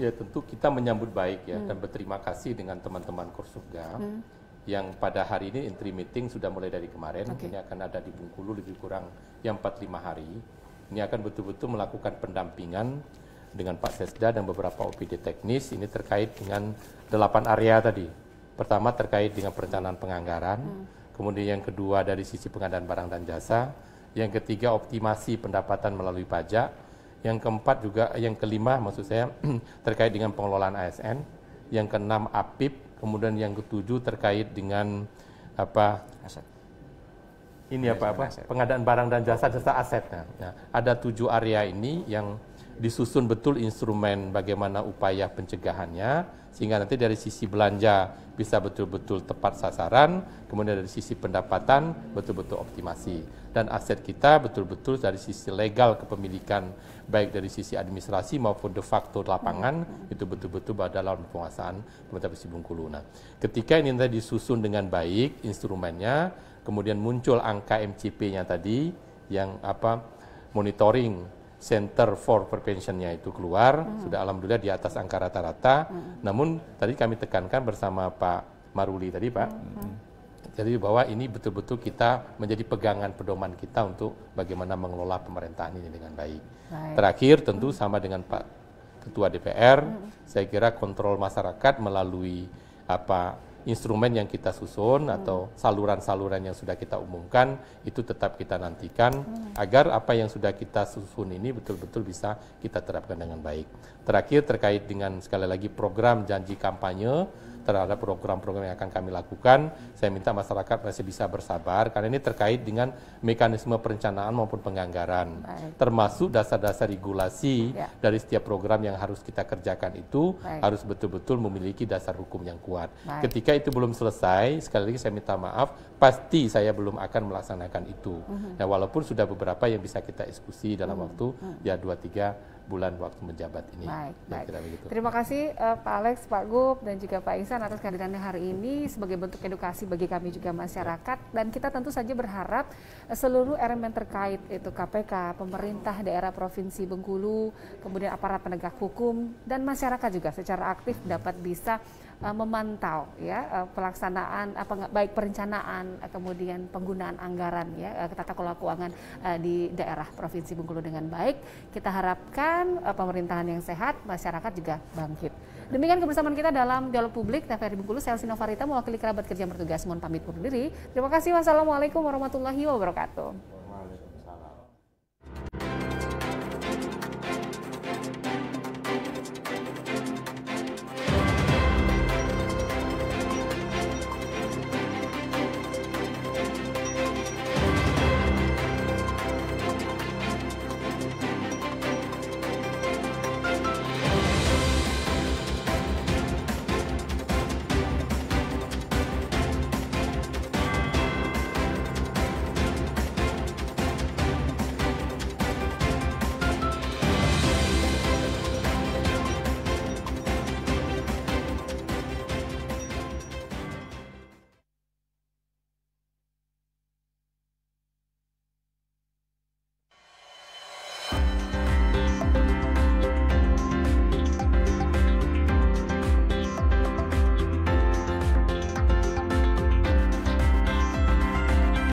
Ya tentu kita menyambut baik ya hmm. dan berterima kasih dengan teman-teman Korsubga hmm. yang pada hari ini entry meeting sudah mulai dari kemarin. Okay. Ini akan ada di Bungkulu lebih kurang yang lima hari. Ini akan betul-betul melakukan pendampingan dengan Pak Sesda dan beberapa OPD teknis. Ini terkait dengan delapan area tadi. Pertama terkait dengan perencanaan penganggaran. Hmm. Kemudian yang kedua dari sisi pengadaan barang dan jasa. Yang ketiga optimasi pendapatan melalui pajak yang keempat juga, yang kelima maksud saya terkait dengan pengelolaan ASN. Yang keenam APIP, kemudian yang ketujuh terkait dengan apa? Aset. Ini apa apa? Aset. Pengadaan barang dan jasa jasa aset. nah, ya, ada tujuh area ini yang disusun betul instrumen bagaimana upaya pencegahannya sehingga nanti dari sisi belanja bisa betul-betul tepat sasaran, kemudian dari sisi pendapatan betul-betul optimasi dan aset kita betul-betul dari sisi legal kepemilikan baik dari sisi administrasi maupun de facto lapangan itu betul-betul berada dalam penguasaan pemerintah Provinsi Bungkulu. Nah, ketika ini tadi disusun dengan baik instrumennya, kemudian muncul angka MCP-nya tadi yang apa monitoring Center for Preventionnya itu keluar, hmm. sudah alhamdulillah di atas angka rata-rata. Hmm. Namun tadi kami tekankan bersama Pak Maruli tadi Pak, hmm. jadi bahwa ini betul-betul kita menjadi pegangan pedoman kita untuk bagaimana mengelola pemerintahan ini dengan baik. baik. Terakhir tentu hmm. sama dengan Pak Ketua DPR, hmm. saya kira kontrol masyarakat melalui apa instrumen yang kita susun atau saluran-saluran yang sudah kita umumkan itu tetap kita nantikan hmm. agar apa yang sudah kita susun ini betul-betul bisa kita terapkan dengan baik. Terakhir terkait dengan sekali lagi program janji kampanye terhadap program-program yang akan kami lakukan. Saya minta masyarakat masih bisa bersabar karena ini terkait dengan mekanisme perencanaan maupun penganggaran, Baik. termasuk dasar-dasar regulasi ya. dari setiap program yang harus kita kerjakan itu Baik. harus betul-betul memiliki dasar hukum yang kuat. Baik. Ketika itu belum selesai, sekali lagi saya minta maaf, pasti saya belum akan melaksanakan itu. Uh mhm. -huh. Nah, walaupun sudah beberapa yang bisa kita eksekusi dalam uh mhm. -huh. waktu mhm. ya dua tiga bulan waktu menjabat ini. Baik, baik. begitu. Terima kasih uh, Pak Alex, Pak Gub, dan juga Pak Isan atas kehadirannya hari ini sebagai bentuk edukasi bagi kami juga masyarakat. Dan kita tentu saja berharap eh, seluruh elemen terkait itu KPK, pemerintah daerah provinsi Bengkulu, kemudian aparat penegak hukum dan masyarakat juga secara aktif dapat bisa uh, memantau ya uh, pelaksanaan apa baik perencanaan uh, kemudian penggunaan anggaran ya uh, tata kelola keuangan uh, di daerah provinsi Bengkulu dengan baik. Kita harapkan uh, pemerintahan yang sehat, masyarakat juga bangkit. Demikian kebersamaan kita dalam dialog publik TVRI Bengkulu. Saya Elsie Novarita mewakili kerabat kerja yang bertugas mohon pamit undur diri. Terima kasih. Wassalamualaikum warahmatullahi wabarakatuh.